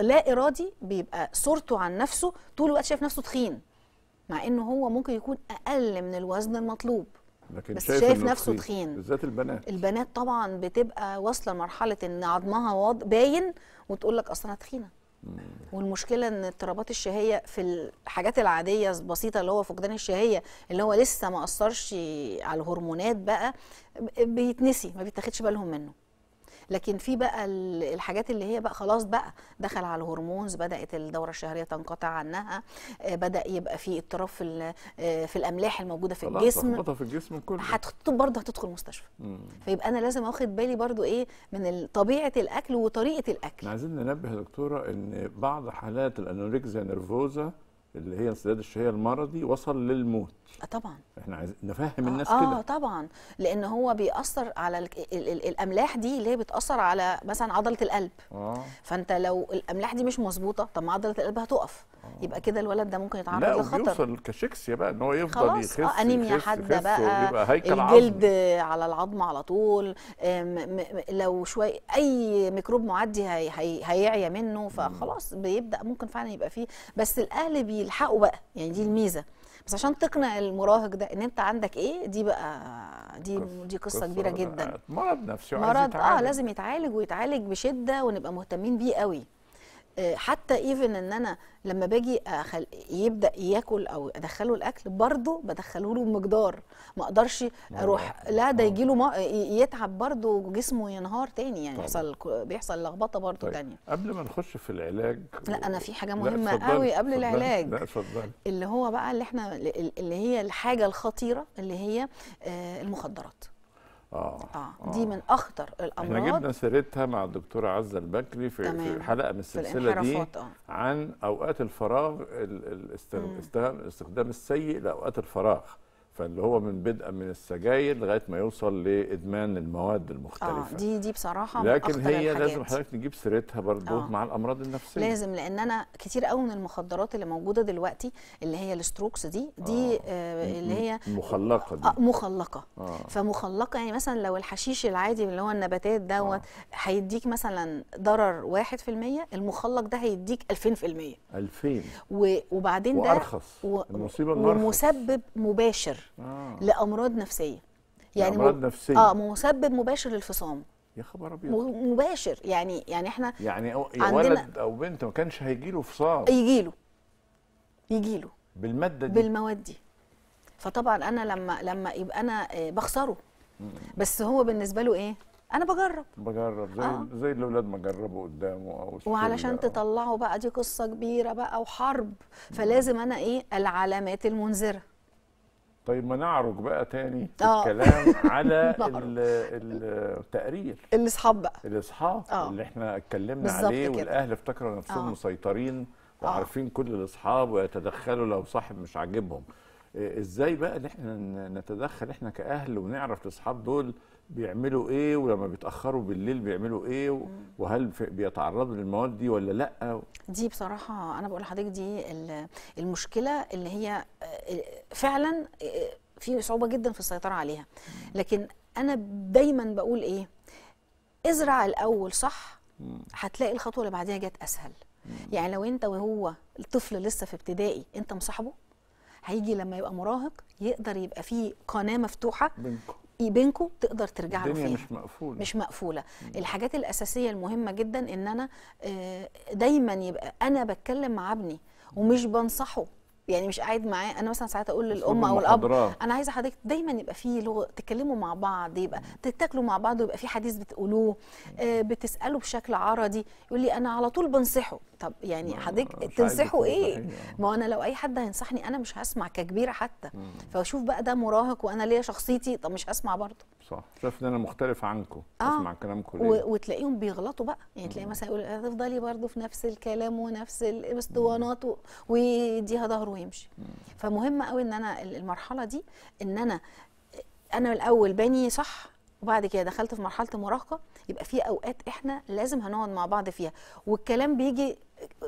لا ارادي بيبقى صورته عن نفسه طول الوقت شايف نفسه تخين مع انه هو ممكن يكون اقل من الوزن المطلوب لكن بس شايف, شايف نفسه تخين بالذات البنات البنات طبعا بتبقى واصله لمرحله ان عظمها باين وتقول لك اصل انا تخينه والمشكله ان اضطرابات الشهيه في الحاجات العاديه البسيطه اللي هو فقدان الشهيه اللي هو لسه ما اثرش على الهرمونات بقى بيتنسي ما بيتاخدش بالهم منه لكن في بقى الحاجات اللي هي بقى خلاص بقى دخل على الهرمونز بدات الدوره الشهريه تنقطع عنها آه، بدا يبقى في اضطراب في آه، في الاملاح الموجوده في الجسم في الجسم كله برضه هتدخل مستشفى فيبقى انا لازم واخد بالي برضه ايه من طبيعه الاكل وطريقه الاكل عايزين ننبه يا دكتوره ان بعض حالات الانوريكزيا نيرفوزا اللي هي انسداد الشهيه المرضي وصل للموت آه، طبعا احنا عايزين نفهم آه، الناس آه كده اه طبعا لان هو بيأثر على ال ال الـ الاملاح دي اللي هي بتأثر على مثلا عضله القلب آه. فانت لو الاملاح دي مش مظبوطه طب ما عضله القلب هتقف يبقى كده الولد ده ممكن يتعرض لا لخطر بيوصل كشكسيا بقى ان هو يفضل آه، يخس خلاص انيميا حاده بقى الجلد عظم. على العظم على طول لو شويه اي ميكروب معدي هي هي هيعيا منه فخلاص بيبدا ممكن فعلا يبقى فيه بس الاهل بيلحقوا بقى يعني دي الميزه بس عشان تقنع المراهق ده ان انت عندك ايه دي بقى دي قصة دي قصة كبيره جدا مرض نفسي مرض اه لازم يتعالج ويتعالج بشده ونبقى مهتمين بيه قوي حتى ايفن ان انا لما باجي أخل... يبدا ياكل او ادخله الاكل برضه بدخله له بمقدار ما اقدرش اروح لا ده يجي له ما... يتعب برضه جسمه ينهار تاني يعني يحصل بيحصل لخبطه برضه طيب. تانيه قبل ما نخش في العلاج لا انا في حاجه مهمه قوي قبل فضل. العلاج لا اتفضلي اللي هو بقى اللي احنا اللي هي الحاجه الخطيره اللي هي آه، المخدرات آه. آه, آه. دي من اخطر الامراض احنا جبنا سيرتها مع الدكتوره عزه البكري في, في حلقه من السلسله دي آه. عن اوقات الفراغ الاستخدام السيء لاوقات الفراغ فاللي هو من بدءا من السجاير لغايه ما يوصل لادمان المواد المختلفه آه دي دي بصراحه لكن من هي الحاجات. لازم حضرتك نجيب سيرتها برضه آه. مع الامراض النفسيه لازم لان انا كتير قوي من المخدرات اللي موجوده دلوقتي اللي هي الاستروكس دي دي آه. آه اللي هي مخلقه دي آه مخلقه آه. فمخلقه يعني مثلا لو الحشيش العادي اللي هو النباتات دوت آه. هيديك مثلا ضرر 1% المخلق ده هيديك 2000% 2000 وبعدين ده وارخص و... المصيبه ومسبب مباشر آه. لامراض نفسيه يعني, يعني امراض نفسيه اه مسبب مباشر للفصام يا خبر ابيض مباشر يعني يعني احنا يعني أو ولد او بنت ما كانش هيجي له فصام يجي له يجي له بالماده دي بالمواد دي فطبعا انا لما لما يبقى انا آه، بخسره بس هو بالنسبه له ايه انا بجرب بجرب زي آه. زي الاولاد ما جربوا قدامه او وعلشان تطلعه بقى دي قصه كبيره بقى وحرب فلازم انا ايه العلامات المنذره طيب ما نعرج بقى تاني آه. الكلام على التقرير الاصحاب بقى الاصحاب آه. اللي احنا اتكلمنا عليه كده. والاهل افتكروا نفسهم آه. مسيطرين آه. وعارفين آه. كل الاصحاب ويتدخلوا لو صاحب مش عاجبهم ازاي بقى ان احنا نتدخل احنا كاهل ونعرف الاصحاب دول بيعملوا ايه ولما بيتاخروا بالليل بيعملوا ايه وهل بيتعرضوا للمواد دي ولا لا دي بصراحه انا بقول لحضرتك دي المشكله اللي هي آه، فعلا آه، في صعوبه جدا في السيطره عليها لكن انا دايما بقول ايه ازرع الاول صح هتلاقي الخطوه اللي بعديها جت اسهل يعني لو انت وهو الطفل لسه في ابتدائي انت مصاحبه هيجي لما يبقى مراهق يقدر يبقى فيه قناه مفتوحه بينكم. إيه بينكم تقدر ترجع له فيها مش مقفوله مش مقفوله الحاجات الاساسيه المهمه جدا ان انا آه، دايما يبقى انا بتكلم مع ابني ومش بنصحه يعني مش قاعد معاه انا مثلا ساعات اقول للام او الاب انا عايزه حضرتك دايما يبقى في لغه تتكلموا مع بعض يبقى تتاكلوا مع بعض ويبقى في حديث بتقولوه آه، بتسالوا بتساله بشكل عرضي يقول لي انا على طول بنصحه طب يعني حضرتك تنصحه ايه آه. ما انا لو اي حد هينصحني انا مش هسمع ككبيره حتى فاشوف بقى ده مراهق وانا ليا شخصيتي طب مش هسمع برضه صح شايف ان انا مختلف عنكم آه. اسمع كلامكم و... وتلاقيهم بيغلطوا بقى يعني تلاقي مثلا يقول هتفضلي برضه في نفس الكلام ونفس الاسطوانات و... ويديها ظهره ويمشي مم. فمهم قوي ان انا المرحله دي ان انا انا من الاول باني صح وبعد كده دخلت في مرحله المراهقه يبقى في اوقات احنا لازم هنقعد مع بعض فيها والكلام بيجي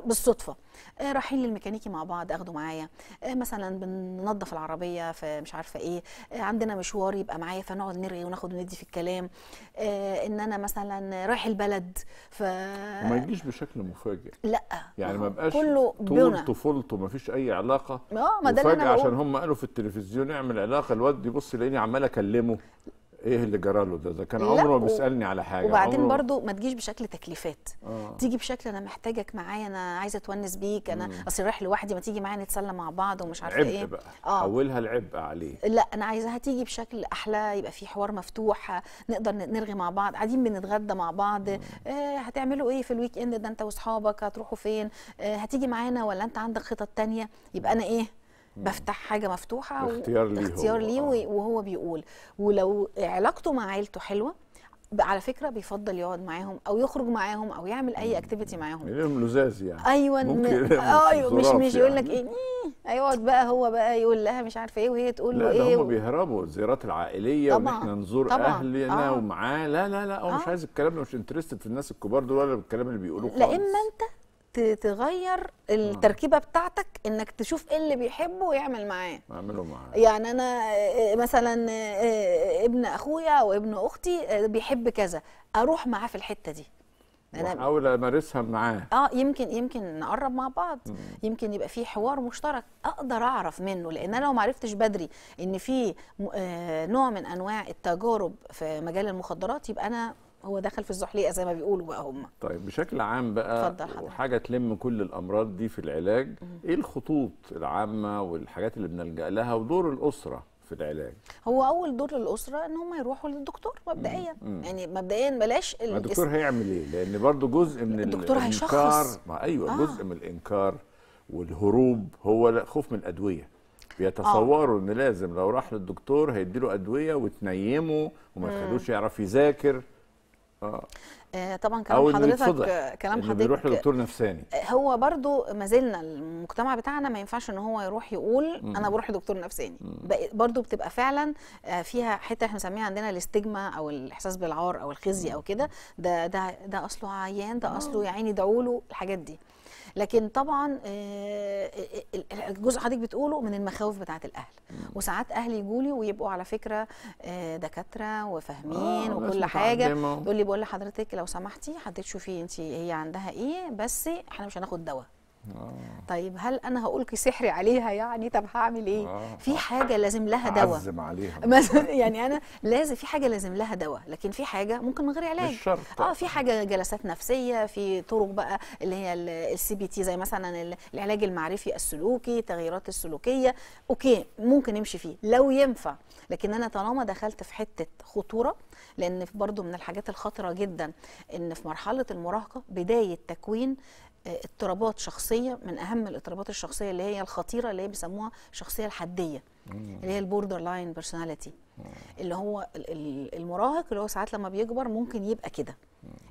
بالصدفه آه رايحين للميكانيكي مع بعض اخده معايا آه مثلا بننظف العربيه فمش عارفه ايه آه عندنا مشوار يبقى معايا فنقعد نرغي وناخد وندي في الكلام آه ان انا مثلا رايح البلد ف ما يجيش بشكل مفاجئ لا يعني ما بقاش كله طول طفولته ما فيش اي علاقه اه ما ده عشان هم قالوا في التلفزيون اعمل علاقه الواد يبص يلاقيني عمال اكلمه ايه اللي جرى له ده ده كان عمره ما بيسالني على حاجه وبعدين عمره... برضو ما تجيش بشكل تكليفات آه. تيجي بشكل انا محتاجك معايا انا عايزه اتونس بيك انا اصل رايح لوحدي ما تيجي معايا نتسلى مع بعض ومش عارفه ايه بقى. آه. حولها العبء عليه لا انا عايزاها تيجي بشكل احلى يبقى في حوار مفتوح نقدر نرغي مع بعض قاعدين بنتغدى مع بعض آه هتعملوا ايه في الويك اند ده انت واصحابك هتروحوا فين آه هتيجي معانا ولا انت عندك خطط تانية يبقى انا ايه بفتح حاجه مفتوحه اختيار ليه اختيار ليه اه. وهو بيقول ولو علاقته مع عيلته حلوه على فكره بيفضل يقعد معاهم او يخرج معاهم او يعمل اي اكتيفيتي معاهم يقلم يعني لزاز يعني ايوه ايوه مش مش يقول لك يعني. إيه،, ايه يقعد بقى هو بقى يقول لها مش عارفه ايه وهي تقول له ايه هم و... بيهربوا الزيارات العائليه طبعا. وان احنا نزور طبعا. اهلنا آه. ومعاه لا لا لا هو آه. مش عايز الكلام ده مش انترستد في الناس الكبار دول ولا الكلام اللي بيقولوه خالص لا اما انت تغير آه. التركيبه بتاعتك انك تشوف ايه اللي بيحبه ويعمل معاه اعمله معاه يعني انا آه، مثلا آه، ابن اخويا او ابن اختي بيحب كذا اروح معاه في الحته دي انا احاول امارسها معاه اه يمكن يمكن نقرب مع بعض مم. يمكن يبقى في حوار مشترك اقدر اعرف منه لان انا لو ما عرفتش بدري ان في نوع من انواع التجارب في مجال المخدرات يبقى انا هو دخل في الزحليقه زي ما بيقولوا بقى هم طيب بشكل عام بقى حاجه تلم كل الامراض دي في العلاج ايه الخطوط العامه والحاجات اللي بنلجا لها ودور الاسره في العلاج هو اول دور للاسره ان هم يروحوا للدكتور مبدئيا مم. يعني مبدئيا بلاش الدكتور هيعمل ايه لان برضو جزء من الدكتور الانكار ما ايوه آه. جزء من الانكار والهروب هو خوف من الادويه بيتصوروا آه. ان لازم لو راح للدكتور هيديله ادويه وتنيمه وما يخلوش يعرف يذاكر آه. آه، طبعا كلام حضرتك كلام حضرتك بيروح لدكتور نفساني آه، هو برضو ما زلنا المجتمع بتاعنا ما ينفعش ان هو يروح يقول انا بروح لدكتور نفساني برضو بتبقى فعلا فيها حته احنا بنسميها عندنا الاستجما او الاحساس بالعار او الخزي او كده ده ده ده اصله عيان ده اصله يا عيني ادعوا له الحاجات دي لكن طبعا الجزء آه، آه، آه، حضرتك بتقوله من المخاوف بتاعه الاهل وساعات اهل يجوا لي ويبقوا على فكره دكاتره وفاهمين وكل حاجه يقول لي بقول لحضرتك لو سمحتي حضرتك شوفي انت هي عندها ايه بس احنا مش هناخد دواء آه. طيب هل انا هقول سحري عليها يعني طب هعمل ايه آه. في حاجه لازم لها دواء لازم عليها يعني انا لازم في حاجه لازم لها دواء لكن في حاجه ممكن من غير علاج مش شرط اه في حاجه جلسات نفسيه في طرق بقى اللي هي السي بي تي زي مثلا العلاج المعرفي السلوكي تغييرات السلوكيه اوكي ممكن نمشي فيه لو ينفع لكن انا طالما دخلت في حته خطوره لان برضو من الحاجات الخطره جدا ان في مرحله المراهقه بدايه تكوين اضطرابات شخصيه من اهم الاضطرابات الشخصيه اللي هي الخطيره اللي هي بيسموها الشخصيه الحديه اللي هي البوردر لاين بيرسوناليتي اللي هو المراهق اللي هو ساعات لما بيكبر ممكن يبقى كده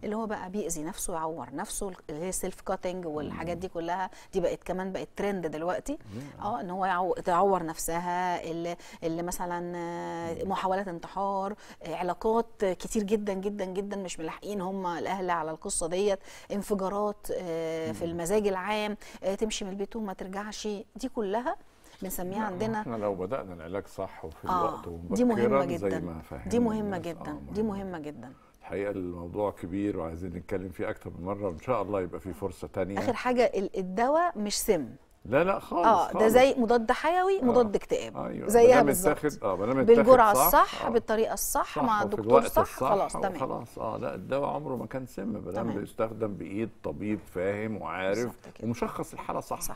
اللي هو بقى بيأذي نفسه يعور نفسه اللي هي سيلف كاتنج والحاجات دي كلها دي بقت كمان بقت ترند دلوقتي اه ان هو تعور نفسها اللي, اللي مثلا آه، محاولات انتحار علاقات كتير جدا جدا جدا مش ملاحقين هم الاهل على القصه ديت انفجارات آه، في المزاج العام آه، تمشي من البيت وما ترجعش دي كلها بنسميها عندنا احنا لو بدانا العلاج صح وفي آه الوقت دي مهمه جدا زي ما دي مهمه جدا آه دي مهمه جدا الحقيقه الموضوع كبير وعايزين نتكلم فيه اكتر من مره وان شاء الله يبقى في آه. فرصه تانية اخر حاجه الدواء مش سم لا لا خالص اه ده زي مضاد حيوي آه. مضاد اكتئاب آه. أيوة. زيها بالظبط اه بالجرعه الصح آه. بالطريقه الصح, صح مع الدكتور صح خلاص آه، تمام خلاص اه لا الدواء عمره ما كان سم ما دام بيستخدم بايد طبيب فاهم وعارف ومشخص الحاله صح صح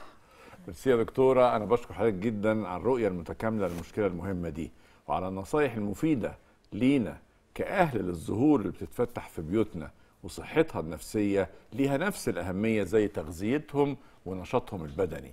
ميرسي يا دكتوره انا بشكر حضرتك جدا على الرؤيه المتكامله للمشكله المهمه دي وعلى النصايح المفيده لينا كأهل للزهور اللي بتتفتح في بيوتنا وصحتها النفسية ليها نفس الأهمية زي تغذيتهم ونشاطهم البدني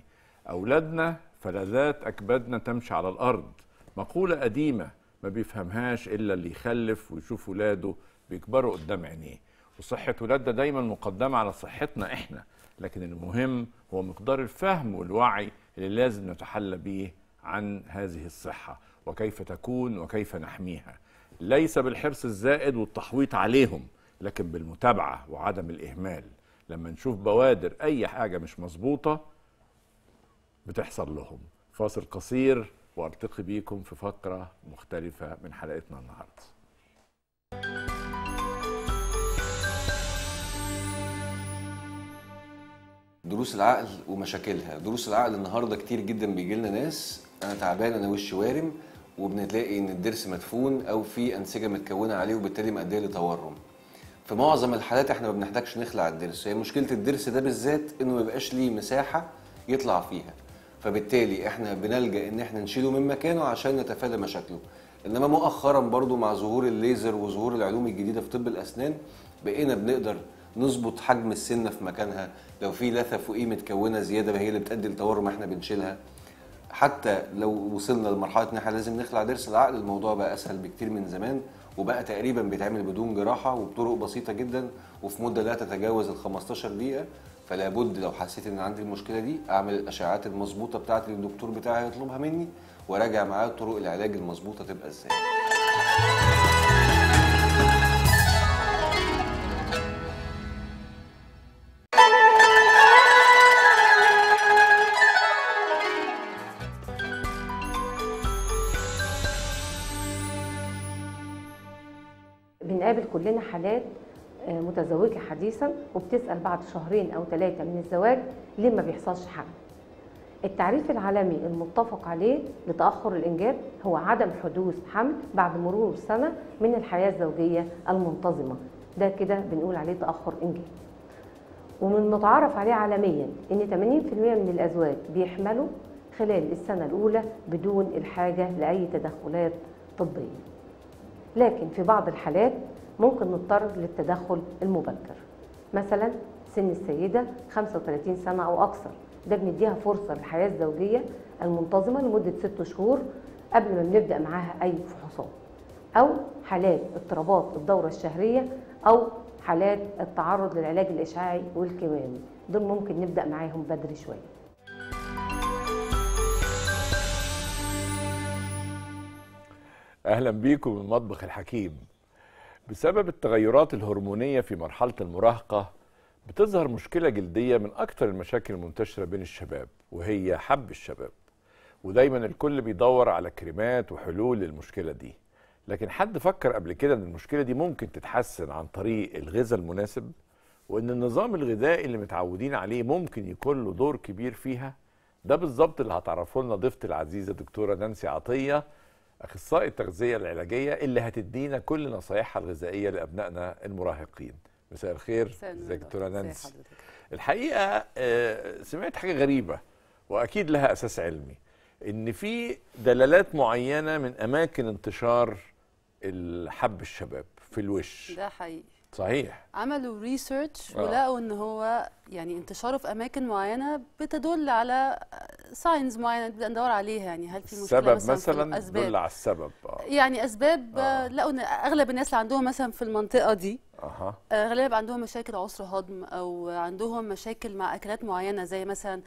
أولادنا فلذات أكبادنا تمشي على الأرض مقولة قديمة ما بيفهمهاش إلا اللي يخلف ويشوف ولاده بيكبروا قدام عينيه وصحة ولادنا دايما مقدمة على صحتنا إحنا لكن المهم هو مقدار الفهم والوعي اللي لازم نتحلى بيه عن هذه الصحة وكيف تكون وكيف نحميها ليس بالحرص الزائد والتحويط عليهم لكن بالمتابعه وعدم الاهمال لما نشوف بوادر اي حاجه مش مظبوطه بتحصل لهم فاصل قصير وارتقي بيكم في فقره مختلفه من حلقتنا النهارده دروس العقل ومشاكلها دروس العقل النهارده كتير جدا بيجي لنا ناس انا تعبان انا وشي وارم وبنلاقي ان الضرس مدفون او في انسجه متكونه عليه وبالتالي مؤديه لتورم في معظم الحالات احنا ما بنحتاجش نخلع الضرس هي مشكله الضرس ده بالذات انه ما يبقاش ليه مساحه يطلع فيها فبالتالي احنا بنلجا ان احنا نشيله من مكانه عشان نتفادى مشاكله انما مؤخرا برضو مع ظهور الليزر وظهور العلوم الجديده في طب الاسنان بقينا بنقدر نظبط حجم السنه في مكانها لو في لثه فوقيه متكونه زياده هي اللي بتؤدي لتورم احنا بنشيلها حتى لو وصلنا لمرحله ان احنا لازم نخلع ضرس العقل الموضوع بقى اسهل بكتير من زمان وبقى تقريبا بيتعمل بدون جراحه وبطرق بسيطه جدا وفي مده لا تتجاوز ال 15 دقيقه فلا بد لو حسيت ان عندي المشكله دي اعمل الاشعاعات المظبوطه بتاعتي اللي الدكتور بتاعي هيطلبها مني وراجع معاه طرق العلاج المظبوطه تبقى ازاي بنقابل كلنا حالات آه، متزوجه حديثا وبتسال بعد شهرين او ثلاثه من الزواج ليه ما بيحصلش حمل التعريف العالمي المتفق عليه لتاخر الانجاب هو عدم حدوث حمل بعد مرور سنه من الحياه الزوجيه المنتظمه ده كده بنقول عليه تاخر انجاب ومن المتعارف عليه عالميا ان 80% من الازواج بيحملوا خلال السنه الاولى بدون الحاجه لاي تدخلات طبيه لكن في بعض الحالات ممكن نضطر للتدخل المبكر مثلا سن السيدة 35 سنة أو أكثر ده بنديها فرصة للحياة الزوجية المنتظمة لمدة 6 شهور قبل ما بنبدأ معاها أي فحوصات أو حالات اضطرابات الدورة الشهرية أو حالات التعرض للعلاج الإشعاعي والكيماوي دول ممكن نبدأ معاهم بدري شوية اهلا بيكم من مطبخ الحكيم بسبب التغيرات الهرمونية في مرحلة المراهقة بتظهر مشكلة جلدية من أكثر المشاكل المنتشرة بين الشباب وهي حب الشباب ودايما الكل بيدور على كريمات وحلول للمشكلة دي لكن حد فكر قبل كده ان المشكلة دي ممكن تتحسن عن طريق الغذاء المناسب وان النظام الغذائي اللي متعودين عليه ممكن يكون له دور كبير فيها ده بالظبط اللي هتعرفه لنا ضيفتي العزيزة دكتورة نانسي عطية اخصائي التغذيه العلاجيه اللي هتدينا كل نصايحها الغذائيه لابنائنا المراهقين مساء الخير ازيك دكتوره نانسي الحقيقه آه، سمعت حاجه غريبه واكيد لها اساس علمي ان في دلالات معينه من اماكن انتشار الحب الشباب في الوش ده حقيقي صحيح عملوا ريسيرش آه. ولقوا ان هو يعني انتشاره في اماكن معينه بتدل على ساينز معينه نبدا ندور عليها يعني هل في مشكله سبب مثلا, أسباب. دل على السبب آه. يعني اسباب آه. آه. لقوا ان اغلب الناس اللي عندهم مثلا في المنطقه دي آه. اغلب غالبا عندهم مشاكل عسر هضم او عندهم مشاكل مع اكلات معينه زي مثلا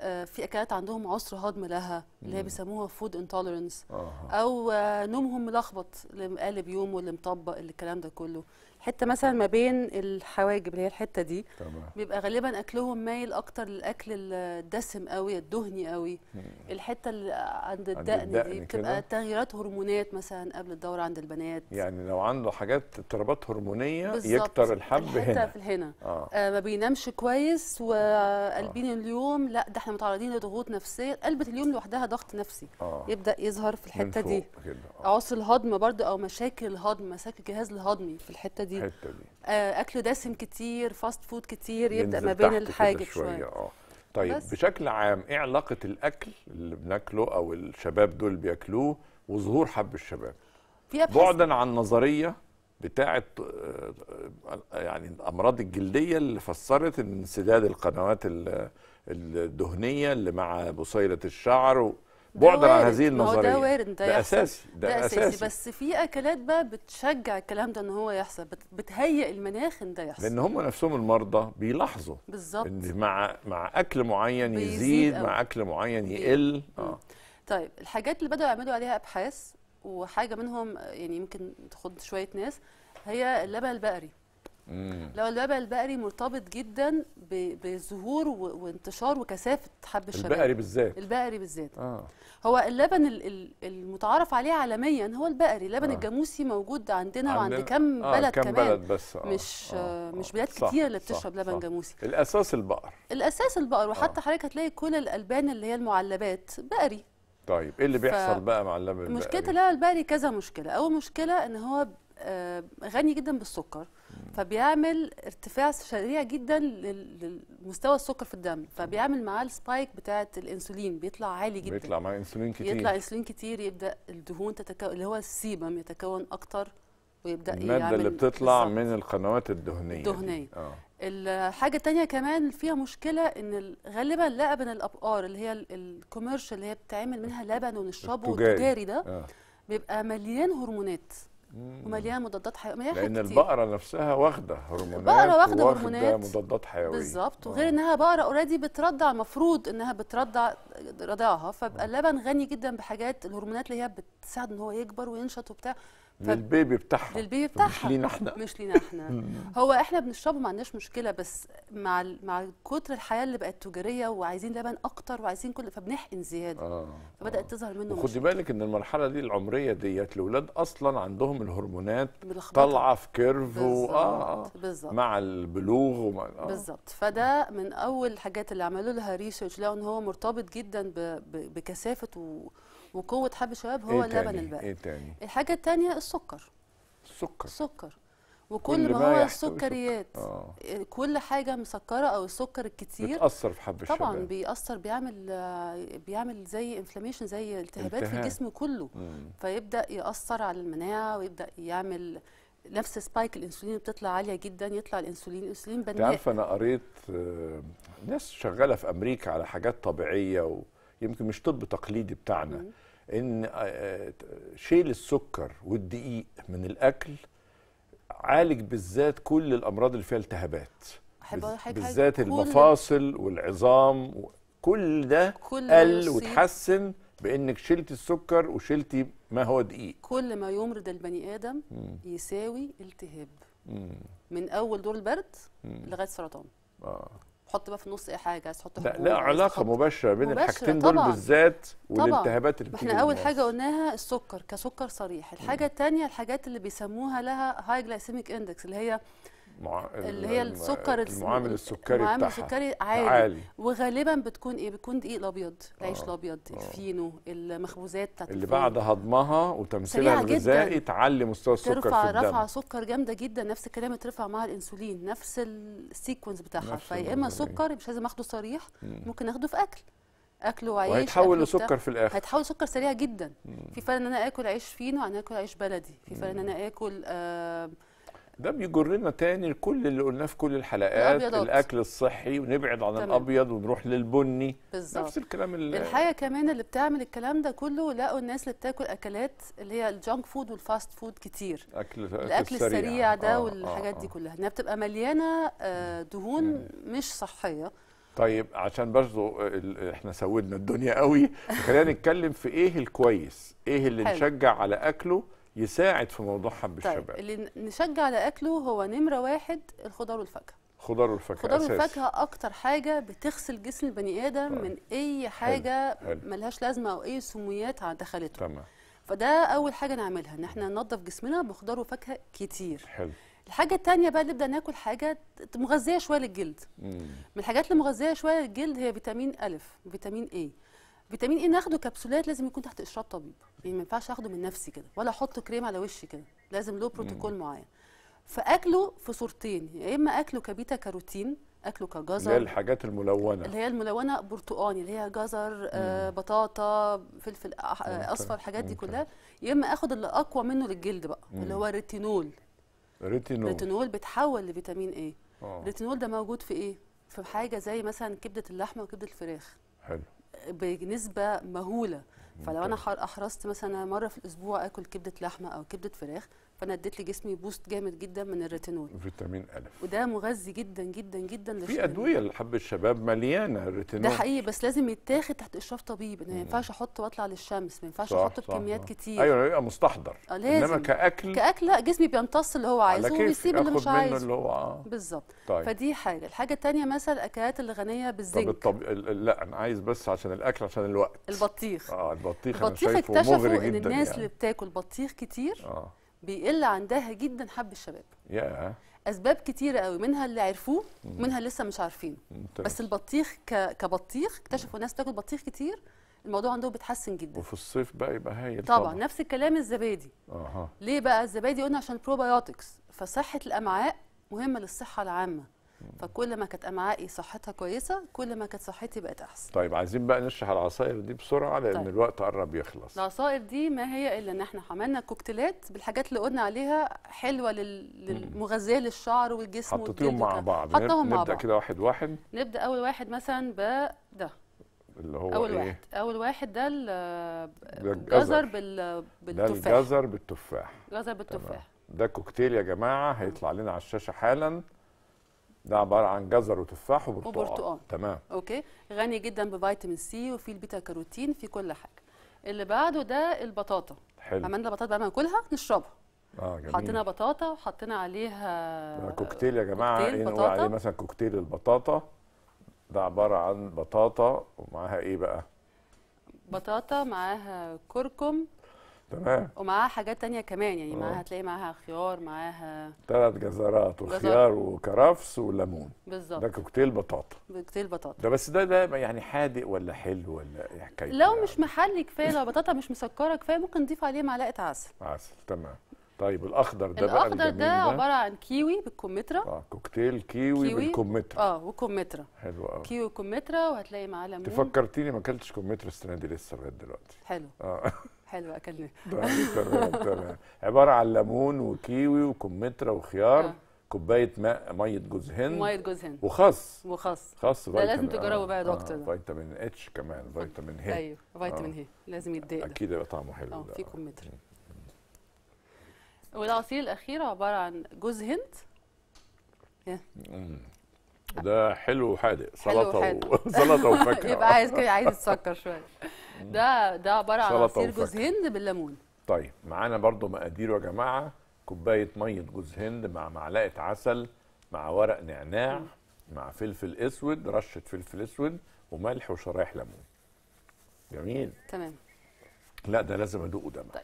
آه، في اكلات عندهم عسر هضم لها اللي هي بيسموها فود انتولرنس او آه، نومهم ملخبط اللي مقلب يومه اللي مطبق اللي الكلام ده كله حته مثلا ما بين الحواجب اللي هي الحته دي طبعا. بيبقى غالبا اكلهم مايل اكتر للاكل الدسم قوي الدهني قوي مم. الحته اللي عند الدقن, عند الدقن دي بتبقى تغييرات هرمونات مثلا قبل الدوره عند البنات يعني لو عنده حاجات اضطرابات هرمونيه يكتر الحب هنا في الهنا آه. آه ما بينامش كويس آه. وقلبين آه. اليوم لا ده احنا متعرضين لضغوط نفسيه قلبه اليوم لوحدها ضغط نفسي آه. يبدا يظهر في الحته دي كده. آه. عسر الهضم برضو او مشاكل الهضم مشاكل الجهاز الهضمي في الحته دي دي الحته دي آه اكل دسم كتير فاست فود كتير يبدا ما بين الحاجب شويه, شوية. اه طيب بس. بشكل عام ايه علاقه الاكل اللي بناكله او الشباب دول بياكلوه وظهور حب الشباب بعدا عن نظريه بتاعه آه، يعني الامراض الجلديه اللي فسرت انسداد القنوات الدهنيه اللي مع بصيله الشعر بعد عن هذه النظريه ده وارد ده, ده اساسي ده, ده أساسي. اساسي بس في اكلات بقى بتشجع الكلام ده ان هو يحصل بتهيئ المناخ ان ده يحصل لان هم نفسهم المرضى بيلاحظوا بالظبط مع مع اكل معين يزيد مع اكل معين يقل اه طيب الحاجات اللي بداوا يعملوا عليها ابحاث وحاجه منهم يعني يمكن تخض شويه ناس هي اللبن البقري لو اللبن البقري مرتبط جدا بظهور وانتشار وكثافه حب الشباب البقري بالذات البقري بالذات آه. هو اللبن المتعارف عليه عالميا هو البقري اللبن آه. الجاموسي موجود عندنا وعند كم آه بلد كم كمان بلد بس آه. مش آه. آه،, آه. مش بلاد كتير اللي بتشرب لبن صح جاموسي الاساس البقر الاساس البقر وحتى آه. حضرتك هتلاقي كل الالبان اللي هي المعلبات بقري طيب ايه اللي بيحصل بقى مع اللبن البقري مشكله اللبن البقري كذا مشكله اول مشكله ان هو آه، غني جدا بالسكر فبيعمل ارتفاع سريع جدا لمستوى السكر في الدم فبيعمل معاه السبايك بتاعه الانسولين بيطلع عالي جدا بيطلع معاه انسولين كتير يطلع انسولين كتير يبدا الدهون تتكون اللي هو السيبم يتكون اكتر ويبدا الماده اللي بتطلع بالزبط. من القنوات الدهنيه الدهنيه اه الحاجه الثانيه كمان فيها مشكله ان غالبا لبن الابقار اللي هي الكوميرشال اللي هي بتعمل منها لبن ونشربه التجاري, التجاري ده آه. بيبقى مليان هرمونات ومليان مضادات حيويه لان كتير. البقره نفسها واخده هرمونات البقره واخده هرمونات مضادات حيويه بالظبط وغير آه. انها بقره اوريدي بترضع المفروض انها بترضع رضاعها فبقى آه. اللبن غني جدا بحاجات الهرمونات اللي هي بتساعد ان هو يكبر وينشط وبتاع للبيبي بتاعها للبيبي بتاعها مش لينا احنا مش لينا احنا هو احنا بنشربه ما عندناش مشكله بس مع مع كتر الحياه اللي بقت تجاريه وعايزين لبن اكتر وعايزين كل فبنحقن زياده آه فبدات آه. تظهر منه خدي بالك ان المرحله دي العمريه ديت الاولاد اصلا عندهم الهرمونات طالعه في كيرف اه, آه، بالظبط مع البلوغ ومع آه. بالظبط فده من اول الحاجات اللي عملوا لها ريسيرش لقوا ان هو مرتبط جدا بكثافه و وقوه حب الشباب هو إيه اللبن الباقي ايه تاني؟ الحاجه الثانيه السكر السكر السكر وكل ما هو السكريات آه. آه. كل حاجه مسكره او السكر الكتير بتاثر في حب الشباب طبعا بيأثر بيعمل بيعمل زي انفلاميشن زي التهابات التهاب. في الجسم كله مم. فيبدا يأثر على المناعه ويبدا يعمل نفس سبايك الانسولين بتطلع عاليه جدا يطلع الانسولين انسولين بناء عارفه انا قريت آه، ناس شغاله في امريكا على حاجات طبيعيه و... يمكن مش طب تقليدي بتاعنا ان آه، آه، شيل السكر والدقيق من الاكل عالج بالذات كل الامراض اللي فيها التهابات بالذات المفاصل والعظام كل ده كل قل وتحسن بانك شلتي السكر وشلتي ما هو دقيق كل ما يمرض البني ادم مم. يساوي التهاب مم. من اول دور البرد لغايه السرطان آه. حط بقى في النص اي حاجه عايز تحط لا, لا علاقه مباشره بين مباشرة الحاجتين دول بالذات والالتهابات اللي احنا اول الناس. حاجه قلناها السكر كسكر صريح الحاجه الثانيه الحاجات اللي بيسموها لها هاي جلايسيميك اندكس اللي هي المع... اللي هي السكر المعامل السكري المعامل السكري عالي, عالي وغالبا بتكون ايه بتكون دقيق الابيض العيش آه. الابيض آه. الفينو المخبوزات بتاعت اللي بعد هضمها وتمثيلها الغذائي تعلي مستوى السكر ترفع في الدم رفعه سكر جامده جدا نفس الكلام ترفع مع الانسولين نفس السيكونس بتاعها فيا اما سكر مش لازم اخده صريح مم. ممكن اخده في اكل اكل وعيش هيتحول لسكر في الاخر هيتحول سكر سريع جدا مم. في فرق ان انا اكل عيش فينو عن اكل عيش بلدي في فرق ان انا اكل آه ده بيجرنا تاني لكل اللي قلناه في كل الحلقات الأبيضات. الاكل الصحي ونبعد عن تمام. الابيض ونروح للبني بالزبط. نفس الكلام اللي كمان اللي بتعمل الكلام ده كله لقوا الناس اللي بتاكل اكلات اللي هي الجانك فود والفاست فود كتير أكل الاكل السريع, السريع ده آه والحاجات آه دي آه. كلها انها بتبقى مليانه آه، دهون مم. مش صحيه طيب عشان برضه احنا سودنا الدنيا قوي خلينا نتكلم في ايه الكويس ايه اللي حل. نشجع على اكله يساعد في موضوع حب الشباب طيب اللي نشجع لاكله هو نمره واحد الخضار والفاكهه خضار والفاكهه خضار والفاكهه اكتر حاجه بتغسل جسم البني ادم طيب. من اي حاجه حل. حل. ملهاش لازمه او اي سميات دخلته تمام فده اول حاجه نعملها ان احنا ننظف جسمنا بخضار وفاكهه كتير حلو الحاجه الثانيه بقى نبدا ناكل حاجه مغذيه شويه للجلد مم. من الحاجات اللي مغذيه شويه للجلد هي فيتامين الف وفيتامين ايه فيتامين اي ناخده كبسولات لازم يكون تحت اشراف طبيب يعني ما ينفعش اخده من نفسي كده ولا احط كريم على وشي كده لازم له بروتوكول معين فاكله في صورتين يا يعني اما اكله كبيتا كاروتين اكله كجزر اللي هي الحاجات الملونه اللي هي الملونه برتقاني اللي هي جزر آه بطاطا فلفل آه اصفر الحاجات دي كلها يا اما اخد اللي اقوى منه للجلد بقى مم. اللي هو الريتينول ريتينول الريتينول بيتحول لفيتامين ايه الريتينول آه. ده موجود في ايه في حاجه زي مثلا كبده اللحمه وكبده الفراخ حلو بنسبه مهوله فلو انا احرصت مثلا مره في الاسبوع اكل كبده لحمه او كبده فراخ فانا اديت لجسمي بوست جامد جدا من الريتينول فيتامين الف وده مغذي جدا جدا جدا في ادويه لحب الشباب مليانه ريتينول ده حقيقي بس لازم يتاخد تحت اشراف طبيب ما ينفعش احط واطلع للشمس ما ينفعش احطه بكميات كتير ايوه يبقى مستحضر آه، لازم. انما كاكل كاكل لا جسمي بيمتص اللي هو عايزه ويسيب اللي مش عايزه اللي هو آه. بالظبط طيب. فدي حاجه الحاجه الثانيه مثلا الاكلات اللي غنيه بالزنك طب الطب... لا انا عايز بس عشان الاكل عشان الوقت البطيخ اه البطيخ البطيخ اكتشفوا ان الناس يعني. اللي بتاكل بطيخ كتير آه. بيقل عندها جدا حب الشباب yeah. اسباب كتيره قوي منها اللي عرفوه ومنها اللي لسه مش عارفينه بس البطيخ ك... كبطيخ اكتشفوا ناس تاكل بطيخ كتير الموضوع عندهم بيتحسن جدا وفي الصيف بقى يبقى هايل طبعا, طبعا. نفس الكلام الزبادي اها ليه بقى الزبادي قلنا عشان البروبايوتكس فصحه الامعاء مهمه للصحه العامه فكل ما كانت امعائي صحتها كويسه كل ما كانت صحتي بقت احسن طيب عايزين بقى نشرح العصائر دي بسرعه لان طيب. الوقت قرب يخلص العصائر دي ما هي الا ان احنا عملنا كوكتيلات بالحاجات اللي قلنا عليها حلوه للمغذيه للشعر والجسم حطيتيهم مع بعض حطهم مع بعض نبدا كده واحد واحد نبدا اول واحد مثلا بده اللي هو اول إيه؟ واحد اول واحد ده الجزر بال... بالتفاح ده الجزر بالتفاح جزر بالتفاح ده كوكتيل يا جماعه هيطلع لنا على الشاشه حالا ده عباره عن جزر وتفاح وبرتقال وبرتقال تمام اوكي غني جدا بفيتامين سي وفي البيتا كاروتين في كل حاجه اللي بعده ده البطاطا حلو عملنا بطاطا بقى ناكلها نشربها اه جميل حطينا بطاطا وحطينا عليها كوكتيل يا جماعه ايه نقول عليه مثلا كوكتيل البطاطا ده عباره عن بطاطا ومعاها ايه بقى بطاطا معاها كركم تمام ومعاها حاجات تانية كمان يعني معاها آه. هتلاقي معاها خيار معاها ثلاث جزرات وخيار وكرفس وليمون بالظبط ده كوكتيل بطاطا كوكتيل بطاطا ده بس ده ده يعني حادق ولا حلو ولا ايه حكايته لو يعني. مش محلي كفايه لو بطاطا مش مسكره كفايه ممكن نضيف عليه معلقه عسل عسل تمام طيب الاخضر ده الاخضر بقى ده عباره عن كيوي بالكمثرى اه كوكتيل كيوي, كيوي بالكمثرى اه وكمثرى حلو قوي كيوي وكمثرى وهتلاقي معاه ليمون تفكرتيني ما اكلتش كمثرى السنه دي لسه لغايه دلوقتي حلو اه حلو اكلنا طيب، تمام تمام عباره عن ليمون وكيوي وكمثرى وخيار آه. كوبايه ماء ميه جوز هند ميه جوز هند وخس وخس خس ده لازم تجربه بقى يا آه، دكتور آه. فيتامين اتش كمان فيتامين هي ايوه فيتامين آه. هي لازم يتضايق اكيد يبقى طعمه حلو اه في كمثرى والعصير الاخير عباره عن جوز هند ده حلو وحادق سلطه و... سلطه وفاكهه يبقى عايز كده عايز تسكر شويه ده ده عباره عن عصير جوز هند بالليمون طيب معانا برضو مقادير يا جماعه كوبايه ميه جوز هند مع معلقه عسل مع ورق نعناع مع فلفل اسود رشه فلفل اسود وملح وشرايح ليمون جميل تمام لا ده لازم ادوقه ده طيب.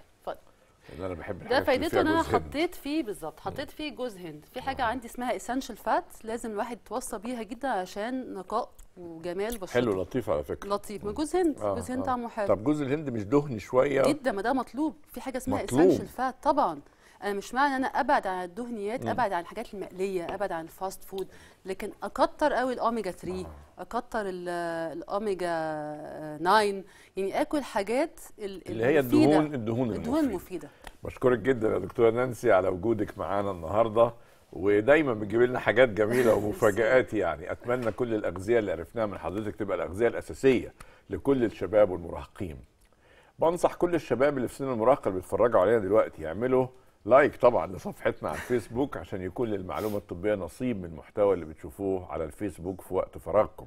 لان انا بحب ده فايدته ان انا حطيت فيه بالظبط حطيت فيه جوز هند في حاجه آه. عندي اسمها اسانشال فات لازم الواحد يتوصى بيها جدا عشان نقاء وجمال بشرته حلو لطيف على فكره لطيف ما جوز هند آه جوز هند آه. طعمه حلو طب جوز الهند مش دهني شويه جدا ما ده مطلوب في حاجه اسمها اسانشال فات طبعا انا مش معنى ان انا ابعد عن الدهنيات مم. ابعد عن الحاجات المقليه ابعد عن الفاست فود لكن اكتر قوي الاوميجا 3 آه. اكتر الاوميجا 9 يعني اكل حاجات اللي هي الدهون الدهون المفيده الدهون المفيده بشكرك جدا يا دكتوره نانسي على وجودك معانا النهارده ودايما بتجيب لنا حاجات جميله ومفاجات يعني اتمنى كل الاغذيه اللي عرفناها من حضرتك تبقى الاغذيه الاساسيه لكل الشباب والمراهقين بنصح كل الشباب اللي في سن المراهقه اللي بيتفرجوا علينا دلوقتي يعملوا لايك طبعا لصفحتنا على الفيسبوك عشان يكون للمعلومه الطبيه نصيب من المحتوى اللي بتشوفوه على الفيسبوك في وقت فراغكم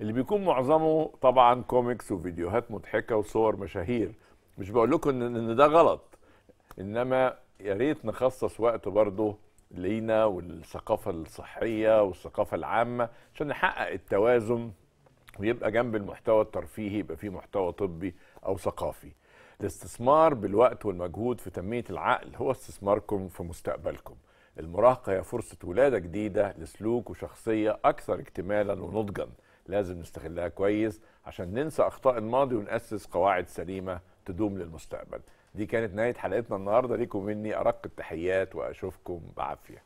اللي بيكون معظمه طبعا كوميكس وفيديوهات مضحكه وصور مشاهير مش بقول لكم ان ده غلط انما يا ريت نخصص وقت برضه لينا والثقافه الصحيه والثقافه العامه عشان نحقق التوازن ويبقى جنب المحتوى الترفيهي يبقى فيه محتوى طبي او ثقافي. الاستثمار بالوقت والمجهود في تنميه العقل هو استثماركم في مستقبلكم. المراهقه هي فرصه ولاده جديده لسلوك وشخصيه اكثر اكتمالا ونضجا. لازم نستغلها كويس عشان ننسى اخطاء الماضي ونأسس قواعد سليمه تدوم للمستقبل. دي كانت نهايه حلقتنا النهارده ليكم مني ارق التحيات واشوفكم بعافيه